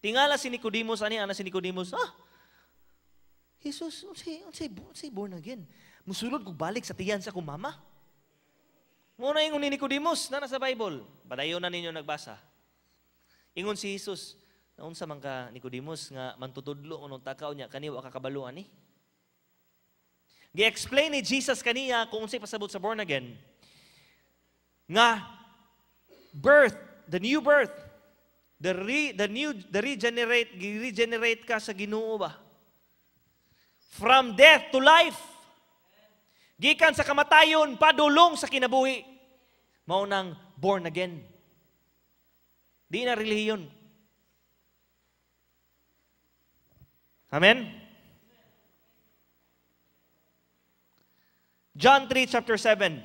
Tingala si Nicodemus, ani ana si Nicodemus, ah, Jesus, unsay, unsay, unsay born again. Musulod kog balik sa tiyan sa kumama. mama. Muna ingon ni Nicodemus na nasa Bible. Badayo na ninyo nagbasa. Ingon si Jesus, Naunsa sa ka Nicodemus nga mantutudlo unong takaw niya kaniwa kakabalo ani? Eh? Gi-explain ni Jesus kaniya kung unsay pasabot sa born again nga birth, the new birth, the re, the new the regenerate, regenerate ka sa Ginoo ba? From death to life. Gikan sa kamatayon padulong sa kinabuhi. Mao nang born again. Di na relihiyon, Amen? John 3, chapter 7.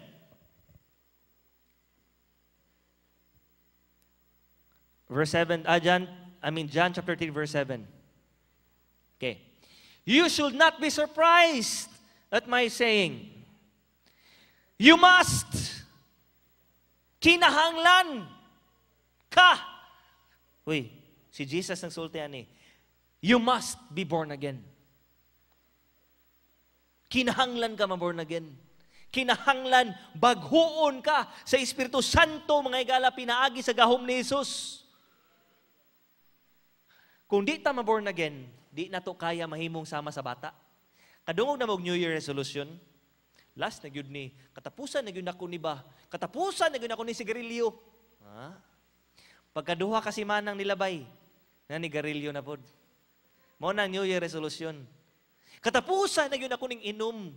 Verse 7, ah, John, I mean John chapter 3, verse 7. Okay. You should not be surprised at my saying. You must kinahanglan ka. Uy, si Jesus nagsulti yan eh. You must be born again. Kinahanglan ka ma-born again. Kinahanglan, baghuon ka sa Espiritu Santo, mga igala, pinaagi sa gahom ni Jesus. Kung di ta ma-born again, di na to kaya mahimong sama sa bata. Kadungog na mag New Year resolution, last na gyud ni, katapusan na gyud ako ni ba, katapusan na gyud ako ni sigarilyo. Ha? Pagkaduha kasi manang nilabay, na ni garilyo na pod. Mao na New Year resolution. Katapusan na yun ako ning inom.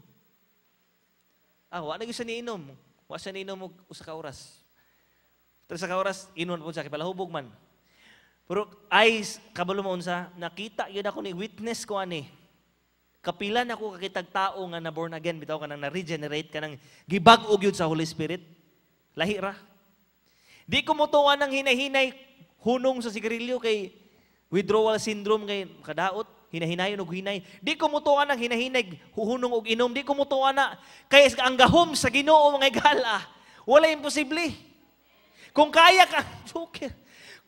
Ah, wala na yun siya ni inom. Wala siya ni inom usa ka oras. sa ka oras, inon po siya, kipalahubog man. Pero ay, kabalo mo unsa, nakita yun ako ni witness ko ani. Kapila na ako kakitag tao nga na born again, bitaw ka nang na-regenerate, ka nang gibag-og yun sa Holy Spirit. Lahira. Di ko mutuwa ng hinahinay hunong sa sigarilyo kay Withdrawal syndrome kay kadaot, hinahinayon og hinay. Di kumutuan ang hinahinig, huhunong og inom, di kumutuan na. Kay ang gahom sa Ginoo mga igala, ah. wala imposible. Kung kaya ka, joker.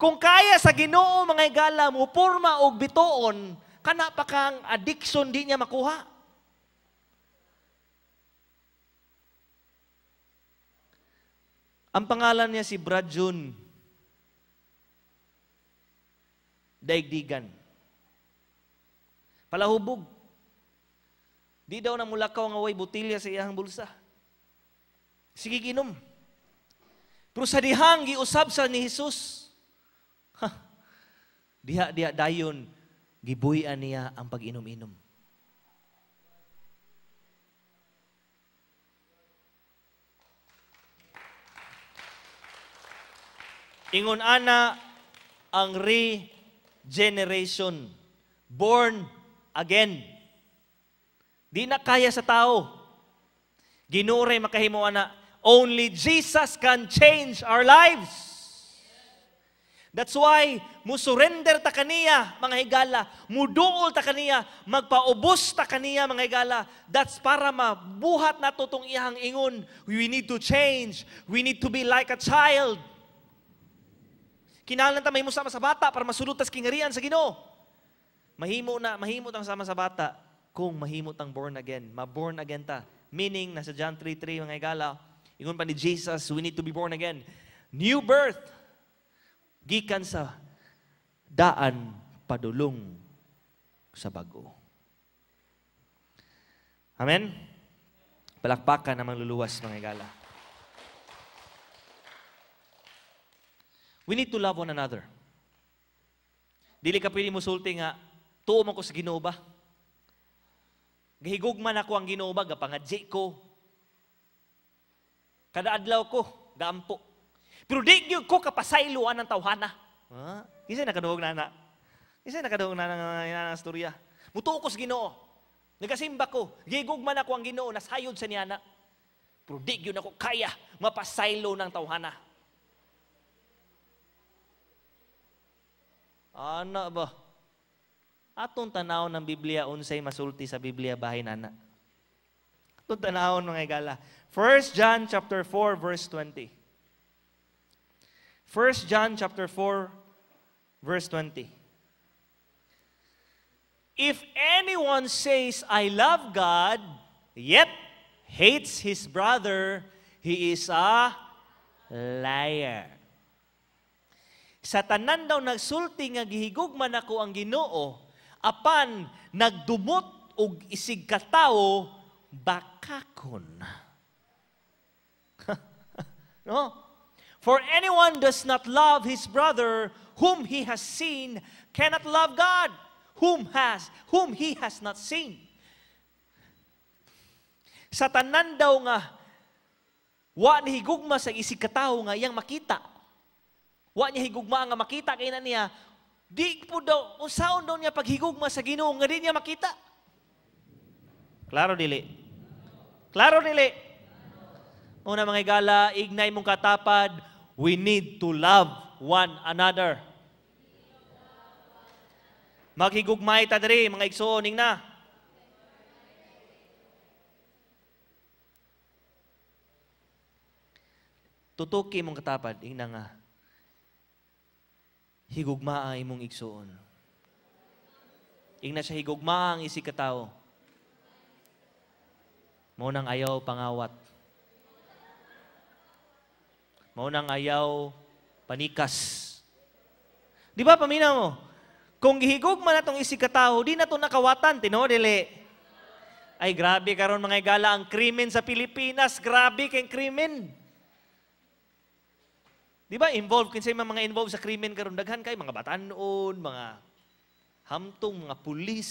Kung kaya sa Ginoo mga igala ah, mo porma og bituon, kana pa kang addiction di niya makuha. Ang pangalan niya si Brad June. daigdigan. Palahubog. Di daw na mulakaw nga way butilya sa iyang bulsa. Sige ginom. Pero sa dihang giusab sa ni Hesus, ha, diha diha dayon gibuy niya ang pag-inom-inom. Ingon ana ang re generation. Born again. Di na kaya sa tao. Ginure makahimo na only Jesus can change our lives. That's why mo surrender ta kaniya mga higala, duol ta kaniya, magpaubos ta kaniya mga higala. That's para mabuhat nato tong iyang ingon. We need to change. We need to be like a child. Kinalanta mahimo sama sa bata para masulutas tas kingarian sa Ginoo. Mahimo na mahimo tang sama sa bata kung mahimo tang born again. Ma-born again ta. Meaning nasa John 3:3 mga igala, ingon pa ni Jesus, we need to be born again. New birth. Gikan sa daan padulong sa bago. Amen? Palakpakan ang mga mga igala. We need to love one another. Dili ka pili mo sulti nga, tuo mo ko sa ginoo ba? Gihigugman ako ang ginoo ba, gapangadzi ko. Kada adlaw ko, Gampo. Pero di ko kapasailuan ng tawhana. Ha? Isa nakaduog na na. Isa nakaduog na na ng storya. Mutuo ko sa ginoo. Nagasimba ko. Gihigugman ako ang ginoo, nasayod sa niya na. Pero di ko kaya mapasaylo ng tawhana. Ana ba? Atong tanaw ng Biblia unsay masulti sa Biblia bahin ana. Atong tanaw ng igala. 1 John chapter 4 verse 20. 1 John chapter 4 verse 20. If anyone says I love God yet hates his brother, he is a liar. Sa tanan daw nagsulti nga gihigugman ako ang Ginoo, apan nagdumot og isig katawo bakakon. no? For anyone does not love his brother whom he has seen cannot love God whom has whom he has not seen. Sa tanan daw nga wa higugma sa isig katawo nga iyang makita Wa niya higugma nga makita kay na niya, di po daw, usaon daw niya paghigugma sa Ginoo nga di niya makita. Klaro dili. Klaro dili. Una mga igala, ignay mong katapad, we need to love one another. Maghigugmay ta diri mga igsoon na. Tutuki mong katapad, ing nga higugma ang imong igsuon. Ingna siya higugmaa ang isig katao. Mao nang ayaw pangawat. Mao nang ayaw panikas. Di ba paminaw mo? Kung gihigugma natong isig katao, di na to nakawatan tino dili. Ay grabe karon mga igala ang krimen sa Pilipinas, grabe kay krimen. Di ba involved kinsay man mga involved sa krimen karon daghan kay mga batanon, mga hamtong, mga pulis,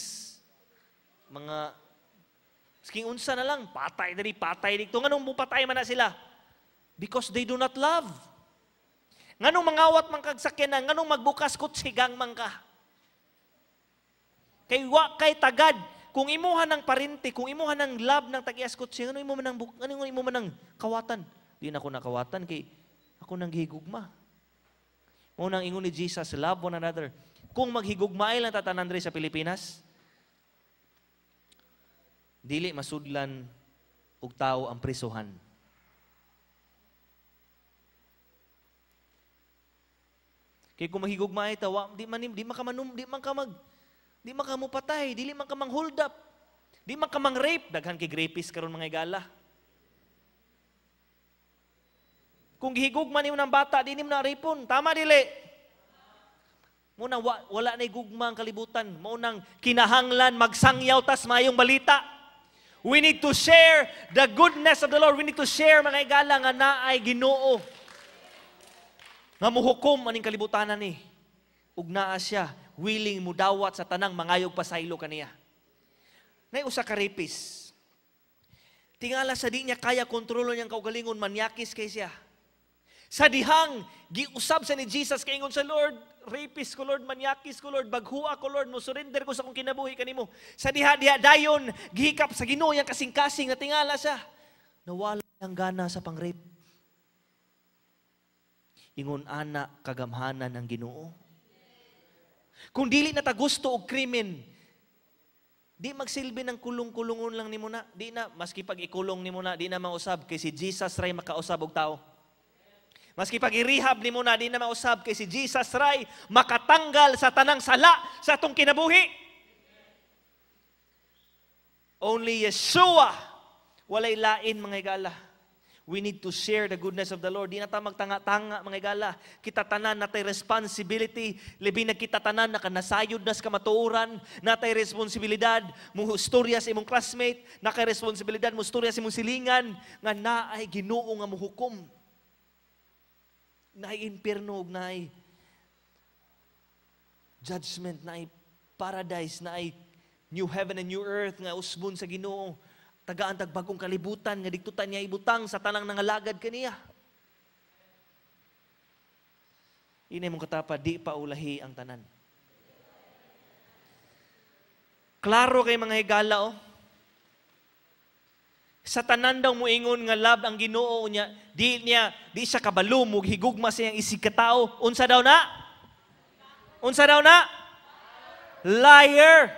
mga sking unsa na lang patay diri patay dito nganong mupatay man na sila because they do not love. Nganong mangawat man kag sakyanan, nganong magbukas kot sigang man ka. Kay wa kay tagad kung imuha ng parente, kung imuha ng love ng tagias kot siya, ano imo man ang ano imo man ang kawatan? Di na ko nakawatan kay ako nang higugma. Munang ingon ni Jesus, love one another. Kung maghigugma ay lang tatanan diri sa Pilipinas, dili masudlan og tao ang prisuhan. Kay kung ay tawa, di man di makamanum, di man ka mag di man ka mupatay, dili man ka mang hold up. Di man ka mang rape, daghan kay rapist karon mga igala. Kung gihigugma nimo ng bata, dinim na ripon. Tama dili. Muna wa, wala na gugma ang kalibutan. Mao nang kinahanglan magsangyaw tas mayong balita. We need to share the goodness of the Lord. We need to share mga igala nga ay Ginoo. Nga muhukom aning kalibutanan ni. Eh. Ug naa siya willing mudawat sa tanang mangayog pasaylo kaniya. Nay usa ka rapist. Tingala sa di niya kaya kontrolo niyang kaugalingon, manyakis kay siya. Sa dihang giusab sa ni Jesus kay ingon sa Lord, rapist ko Lord, manyakis ko Lord, baghua ko Lord, mo surrender ko sa kung kinabuhi kanimo. Sa diha diha dayon gihikap sa Ginoo yang kasing-kasing natingala siya. Nawala ang gana sa pangrip. Ingon ana kagamhanan ng Ginoo. Kung dili na ta gusto og krimen, Di magsilbi ng kulong-kulungon lang ni mo na. Di na, maski pag ikulong ni mo na, di na mausab. Kay si Jesus ray makausab og tao. Maski pag i-rehab ni mo na, di na mausab kay si Jesus Ray, makatanggal sa tanang sala sa atong kinabuhi. Only Yeshua, walay lain mga igala. We need to share the goodness of the Lord. Di na ta magtanga-tanga mga igala. Kita tanan natay responsibility, libi na kita tanan na kanasayod nas kamatuoran, natay responsibilidad mo historia sa imong classmate, nakay responsibilidad mo historia sa imong silingan nga naay Ginoo nga hukom na naiimpirno og naay judgment na paradise na new heaven and new earth nga usbon sa Ginoo tagaan tag bagong kalibutan nga digtutan niya ibutang sa tanang nangalagad kaniya ini mong katapa di pa ulahi ang tanan Klaro kay mga higala oh sa tanan daw ingon nga love ang Ginoo niya, di niya di siya kabalo mo higugma siyang isig katao. Unsa daw na? Unsa daw na? Liar.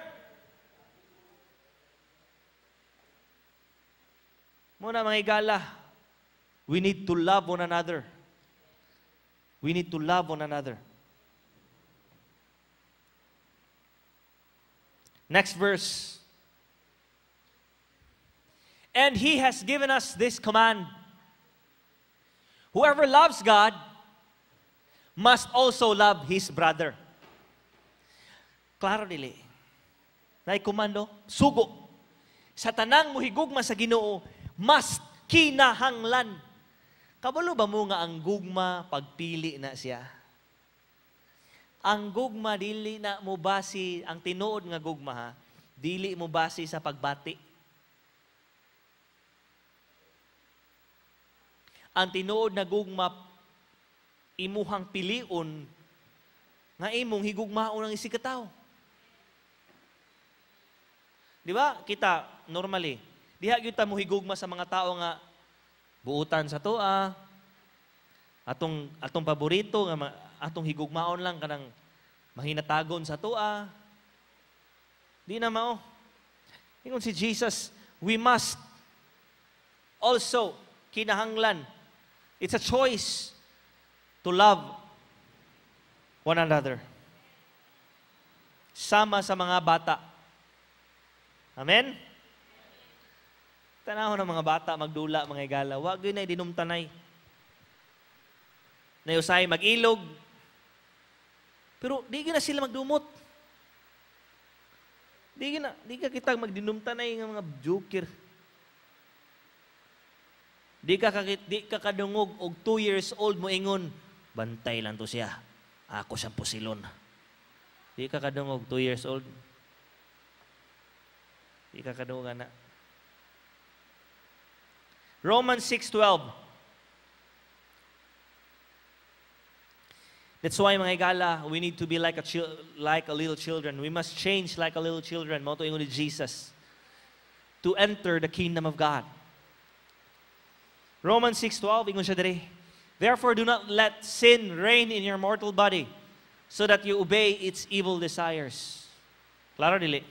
Muna mga igala, we need to love one another. We need to love one another. Next verse. And He has given us this command Whoever loves God must also love his brother. Klaro dili. Nay komando, sugo. Sa tanang muhigugma sa Ginoo, must kinahanglan. Kabalo ba mo nga ang gugma pagpili na siya? Ang gugma dili na mo basi ang tinuod nga gugma ha, dili mo basi sa pagbati ang tinuod na gugma imuhang pilion nga imong higugmaon ang isikataw. Di ba? Kita normally diha gyud ta mo higugma sa mga tao nga buutan sa toa ah. atong atong paborito nga atong higugmaon lang kanang mahinatagon sa toa. Ah. Di na mao. Ingon si Jesus, we must also kinahanglan It's a choice to love one another. Sama sa mga bata. Amen? Tanahon ng mga bata, magdula, mga igala. Huwag yun ay dinumtanay. Nayusay, mag-ilog. Pero di na sila magdumot. Di na, di ka kita magdinumtanay ng mga joker. Di ka, kakit, di ka kadungog og two years old mo ingon, bantay lang to siya. Ako siyang pusilon. Di ka kadungog two years old. Di ka kadungog na. Romans 6.12 That's why mga igala, we need to be like a like a little children. We must change like a little children. Mao to ingon ni Jesus to enter the kingdom of God. Romans 6.12, ingon siya Therefore, do not let sin reign in your mortal body so that you obey its evil desires. Klaro dili.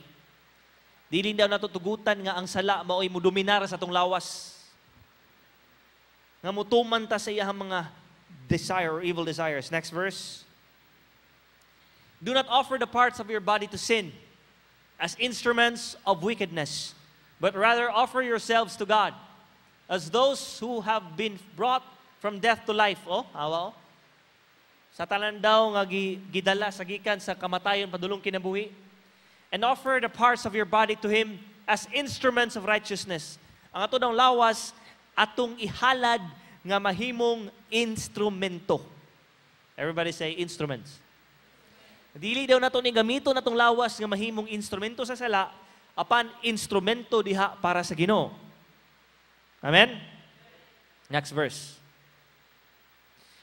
Dili daw natutugutan nga ang sala mao'y dominar sa atong lawas. Nga mutuman ta sa iyang mga desire or evil desires. Next verse. Do not offer the parts of your body to sin as instruments of wickedness, but rather offer yourselves to God as those who have been brought from death to life. Oh, awa oh. Sa tanan daw nga gidala sa gikan sa kamatayon padulong kinabuhi. And offer the parts of your body to him as instruments of righteousness. Ang ato daw lawas atong ihalad nga mahimong instrumento. Everybody say instruments. Dili daw nato ni gamito natong lawas nga mahimong instrumento sa sala apan instrumento diha para sa Ginoo. Amen? Next verse.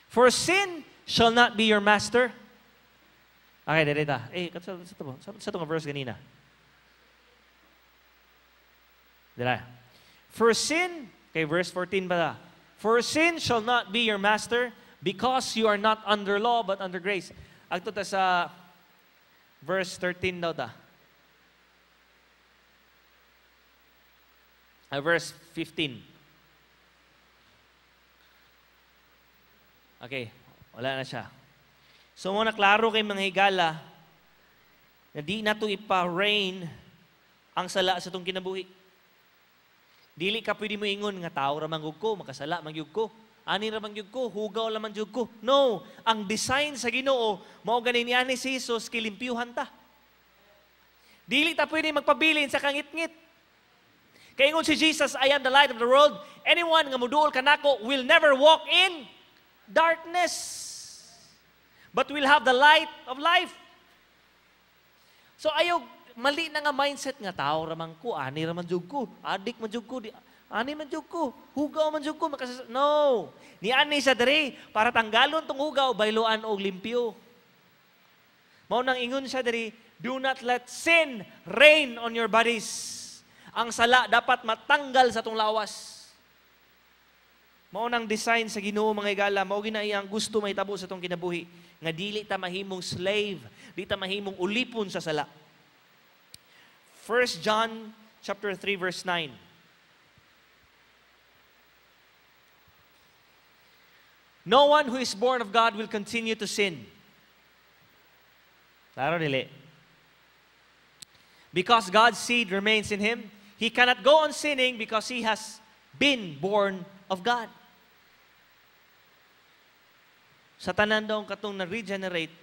For sin shall not be your master. Okay, direta. Eh, sa, sa, sa, sa verse ganina. Dira. For sin, okay, verse 14 ba For sin shall not be your master because you are not under law but under grace. Agto ta sa verse 13 daw ta. Ah, verse 15. Okay, wala na siya. So muna klaro kay mga higala na di na to ipa-rain ang sala sa itong kinabuhi. Dili ka pwede mo ingon nga tao ramang ko, makasala mangyug ko. Ani ramang yug ko, hugaw lamang yug ko. No, ang design sa Ginoo mao ganin ni si Jesus kilimpyuhan ta. Dili ta pwede magpabilin sa kangit-ngit. Kay ingon si Jesus, I am the light of the world. Anyone nga muduol kanako will never walk in darkness, but we'll have the light of life. So ayaw, mali na nga mindset nga tao ramang ko, ani raman jug ko, adik man jug ko, di, ani man jug ko, hugaw man jug ko, makas- no. Ni ani sa dere para tanggalon tong hugaw bayloan og limpyo. Mao nang ingon sa dere do not let sin reign on your bodies. Ang sala dapat matanggal sa tong lawas. Mao nang design sa Ginoo mga igala, mao gina ang gusto mahitabo sa tong kinabuhi nga dili ta mahimong slave, dili ta mahimong ulipon sa sala. 1 John chapter 3 verse 9. No one who is born of God will continue to sin. Claro dili. Because God's seed remains in him, he cannot go on sinning because he has been born of God sa tanan daw katong na-regenerate,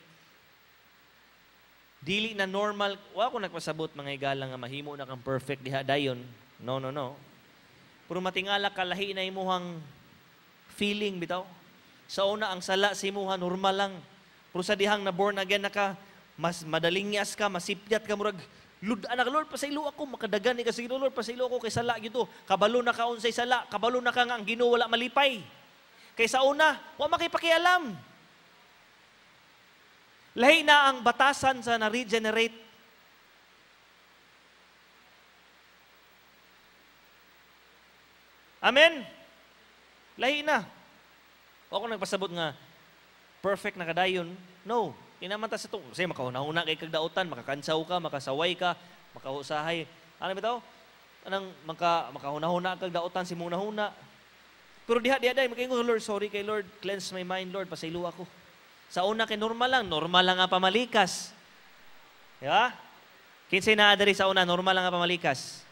dili na normal, wa ko nagpasabot mga igala nga mahimo na kang perfect diha dayon. No, no, no. Puro matingala kalahi na imuhang feeling bitaw. Sa una ang sala si imuha normal lang. Pero sa dihang na born again na ka, mas madaling yas ka, masipyat ka murag Lord, anak, Lord, pasaylo ako, makadagan ni kasi Lord, pasaylo ako kay sala gito. Kabalo na kaon sa sala, kabalo na ka nga ang Ginoo wala malipay. Kaysa una, wa makipakialam. Lahi na ang batasan sa na-regenerate. Amen? Lahi na. O ako nagpasabot nga, perfect na kadayon. No. Kinaman ta sa itong, kasi makauna-una kay kagdautan, makakansaw ka, makasaway ka, makahusahay. Ano bitaw? Anong maka, makahuna-huna kagdautan si muna-huna. Pero diha diha dai magkaingon Lord, sorry kay Lord, cleanse my mind Lord, pasaylo ako. Sa una kay normal lang, normal lang nga pamalikas. Di ba? Kinsay naa diri sa una, normal lang nga pamalikas.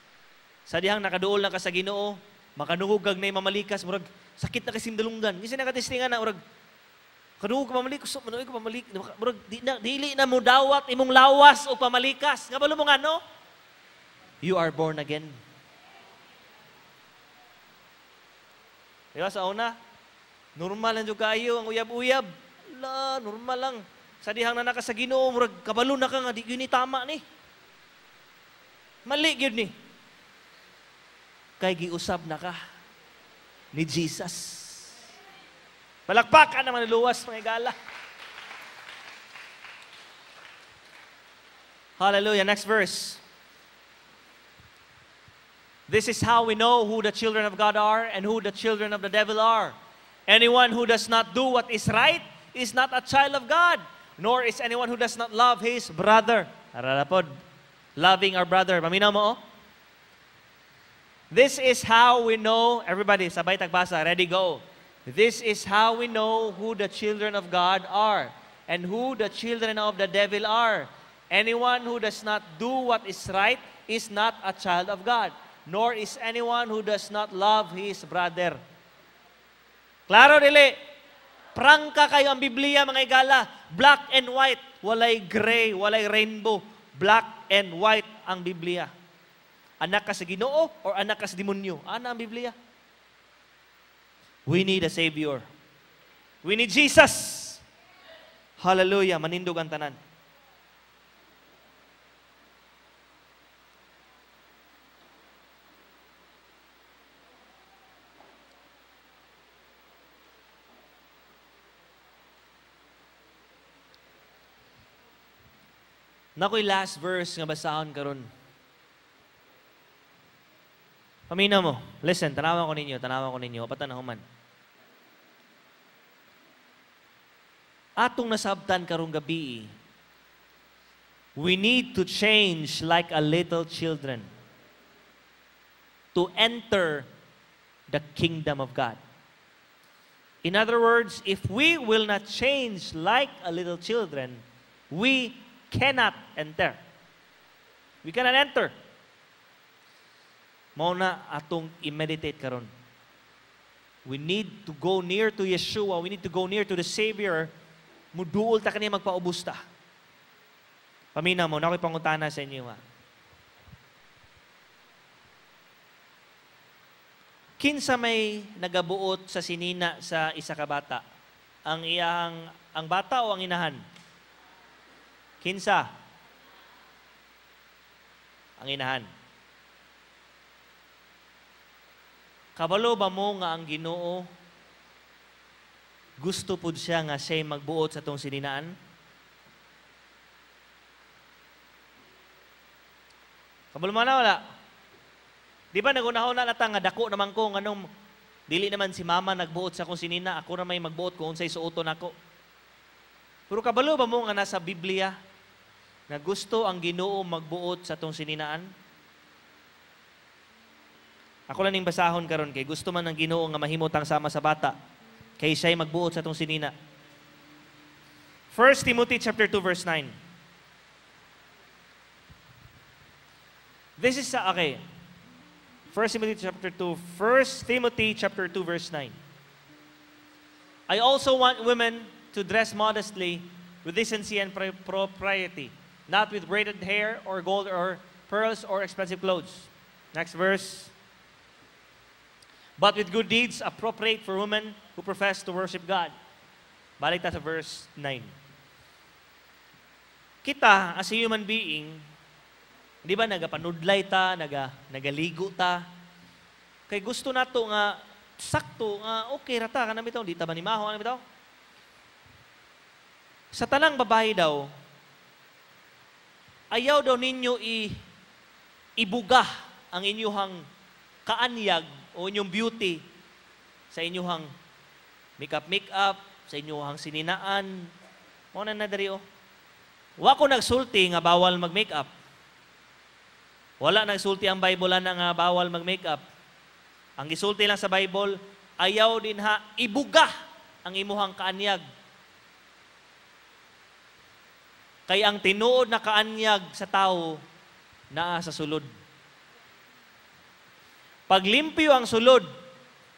Sa dihang nakaduol na ka sa Ginoo, makanugog na mamalikas, murag sakit na kasindalunggan. Kinsay nakatistingan na murag Kanung ko pamalikas, so manoy ko pamalikas. murag di na dili na mo dawat imong lawas o pamalikas. Nga mo nga no? You are born again. Di ba sa una? Normal lang yung kayo ang uyab-uyab. Ala, normal lang. Sa dihang na naka sa Ginoo, murag kabalo na ka nga di gyud tama ni. Mali gyud ni. Kay giusab na ka ni Jesus. Palakpakan naman luwas mga gala. Hallelujah. Next verse. This is how we know who the children of God are and who the children of the devil are. Anyone who does not do what is right is not a child of God, nor is anyone who does not love his brother. Aralapod, loving our brother. Oh. This is how we know, everybody, sabay tagbasa, ready, go. This is how we know who the children of God are and who the children of the devil are. Anyone who does not do what is right is not a child of God. nor is anyone who does not love his brother. Klaro dili. Prangka kayo ang Biblia mga igala. Black and white. Walay gray, walay rainbow. Black and white ang Biblia. Anak ka sa ginoo or anak ka sa demonyo. Ano ang Biblia? We need a Savior. We need Jesus. Hallelujah. Manindog ang tanan. Nakoy last verse nga basahon karon. Pamina mo. Listen, tanawan ko ninyo, tanawan ko ninyo, patanahuman. Atong nasabtan karong gabi, we need to change like a little children to enter the kingdom of God. In other words, if we will not change like a little children, we cannot enter. We cannot enter. Mao na atong i-meditate karon. We need to go near to Yeshua. We need to go near to the Savior. Muduol ta kaniya magpaubos ta. Pamina mo, nako'y pangutana sa inyo ha. Kinsa may nagabuot sa sinina sa isa ka bata? Ang iyang ang bata o ang inahan? Kinsa? Ang inahan. Kabalo ba mo nga ang ginoo gusto pud siya nga siya magbuot sa tong sininaan? Kabalo man na wala. Di ba nagunahon na natang nga dako naman ko nganong dili naman si mama nagbuot sa kong sinina, ako na may magbuot kung unsay suoton nako. Pero kabalo ba mo nga nasa Biblia? nga gusto ang Ginoo magbuot sa tong sininaan? Ako lang ning basahon karon kay gusto man ang Ginoo nga mahimutang sama sa bata kay siya'y magbuot sa tong sinina. 1 Timothy chapter 2 verse 9. This is sa okay. 1 Timothy chapter 2, 1 Timothy chapter 2 verse 9. I also want women to dress modestly with decency and propriety not with braided hair or gold or pearls or expensive clothes. Next verse. But with good deeds appropriate for women who profess to worship God. Balik tayo sa verse 9. Kita, as a human being, di ba nagapanudlay ta, naga, nagaligo ta, kay gusto nato nga sakto nga okay ra ta kanang bitaw di ta manimaho ano bitaw sa tanang babae daw ayaw daw ninyo i, ibuga ang inyuhang kaanyag o inyong beauty sa inyuhang makeup-makeup, sa inyuhang sininaan. Mo na na dari oh. Wa ko nagsulti nga bawal mag-makeup. Wala nagsulti ang Bible na nga bawal mag-makeup. Ang gisulti lang sa Bible, ayaw din ha ibuga ang imuhang kaanyag Kay ang tinuod na kaanyag sa tao, naa sa sulod. Paglimpyo ang sulod,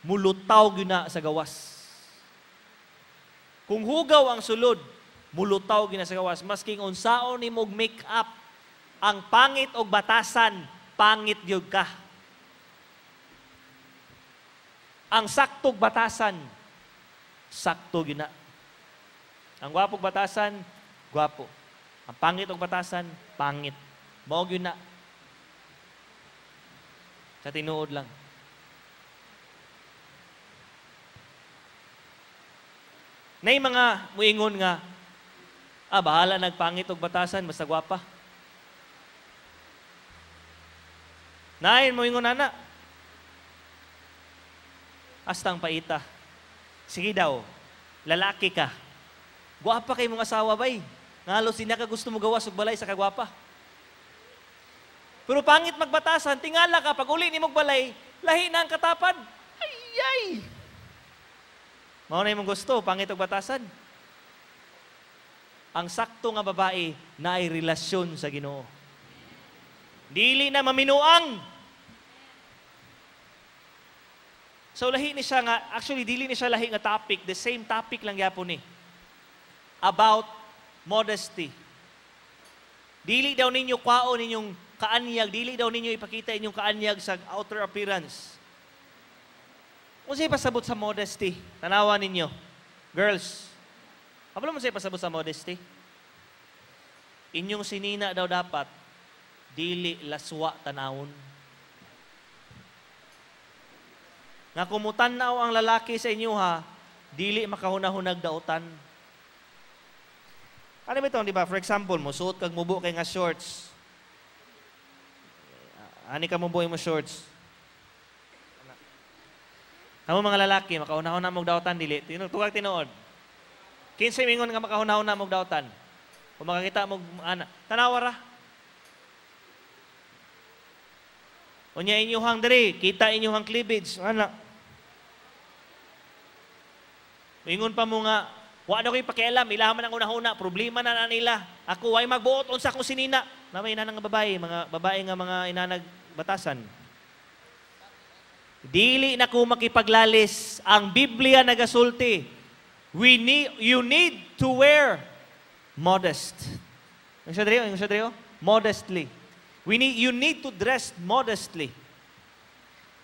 mulutaw gina sa gawas. Kung hugaw ang sulod, mulutaw gina sa gawas. Masking unsaon ni mog make up, ang pangit og batasan, pangit gyud ka. Ang saktog batasan, sakto gyud na. Ang gwapog batasan, gwapo. Ang pangit og batasan, pangit. Maog yun na. Sa tinuod lang. Nay mga muingon nga, ah, bahala nagpangit og batasan, mas gwapa. Nain muingon ana. Astang paita. Sige daw, lalaki ka. Gwapa kay mong asawa bay. Nalos siya ka gusto mo gawa balay sa kagwapa. Pero pangit magbatasan, tingala ka, pag uli ni balay, lahi na ang katapad. Ayay! ay! Mauna yung gusto, pangit og batasan. Ang sakto nga babae na ay relasyon sa ginoo. Dili na maminuang. So lahi ni siya nga, actually dili ni siya lahi nga topic, the same topic lang yapon ni. About modesty. Dili daw ninyo kwaon ninyong kaanyag, dili daw ninyo ipakita inyong kaanyag sa outer appearance. Kung sa'yo pasabot sa modesty, tanawa ninyo. Girls, kapag mo sa'yo pasabot sa modesty, inyong sinina daw dapat, dili laswa tanawon. Nga kumutan na ang lalaki sa inyo ha, dili makahunahunag dautan. Ano ba di ba? For example, mo suot kag mubo kay nga shorts. Ani ka mubo mo shorts. Kamu mga lalaki, makahunahon na mong dawtan dili. Tinuod tugag tinuod. Kinsa mingon nga makahunahon na mo dawtan. Kung makakita mo ana, tanawa ra. Unya hang diri, kita inyo hang cleavage, ana. Ingon pa mo nga Wa na ko'y pakialam, ilahaman ang una-una, problema na na nila. Ako ay magbuot sa kong sinina. Na may inanang babae, mga babae nga mga inanag batasan. Dili na ko makipaglalis. Ang Biblia nagasulti. We need, you need to wear modest. Ang sadriyo, ang sadriyo? Oh. Modestly. We need, you need to dress modestly.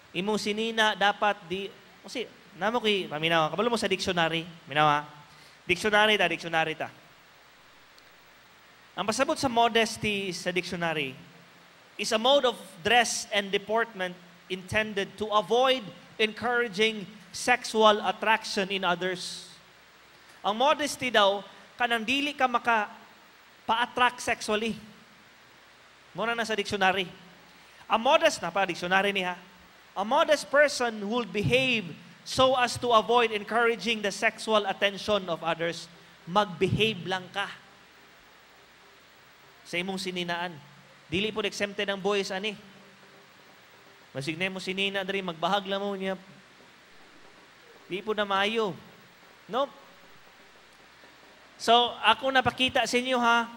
Imong sinina dapat di, kasi, namo kay, paminawa, kabalo mo sa dictionary, minawa, Diksyonary ta, dictionary ta. Ang pasabot sa modesty sa dictionary is a mode of dress and deportment intended to avoid encouraging sexual attraction in others. Ang modesty daw, kanang dili ka maka pa-attract sexually. Muna na sa dictionary. A modest, na pa dictionary niya, a modest person who would behave so as to avoid encouraging the sexual attention of others, magbehave lang ka sa imong sininaan. Dili po exempted ang boys ani. Masigne mo sinina diri magbahag lang mo niya. Di po na maayo. No? So, ako napakita sa inyo ha,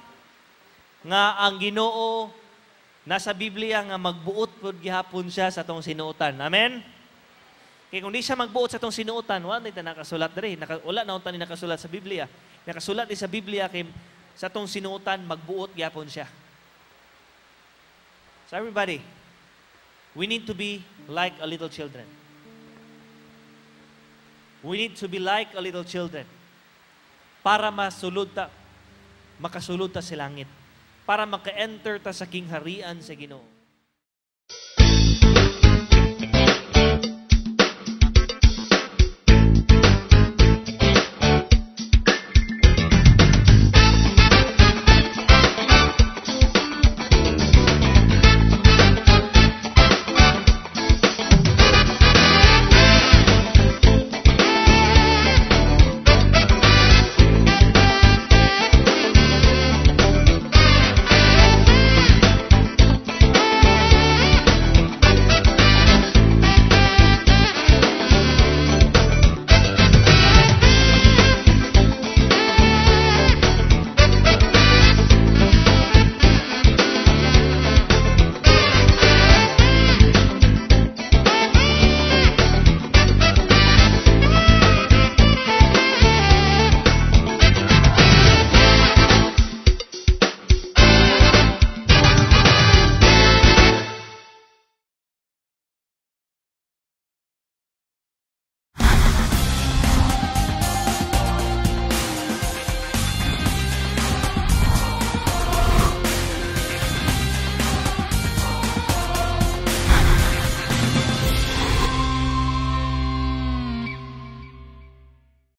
nga ang ginoo, nasa Biblia nga magbuot po gihapon siya sa tong sinuotan. Amen? Kaya kung di siya magbuot sa itong sinuotan, wala na nakasulat dere. Naka, wala na unta ni nakasulat sa Biblia. Nakasulat ni sa Biblia kay sa itong sinuotan, magbuot gyapon siya. So everybody, we need to be like a little children. We need to be like a little children para masulod ta, makasulod ta sa langit, para maka-enter ta sa kingharian sa Ginoo.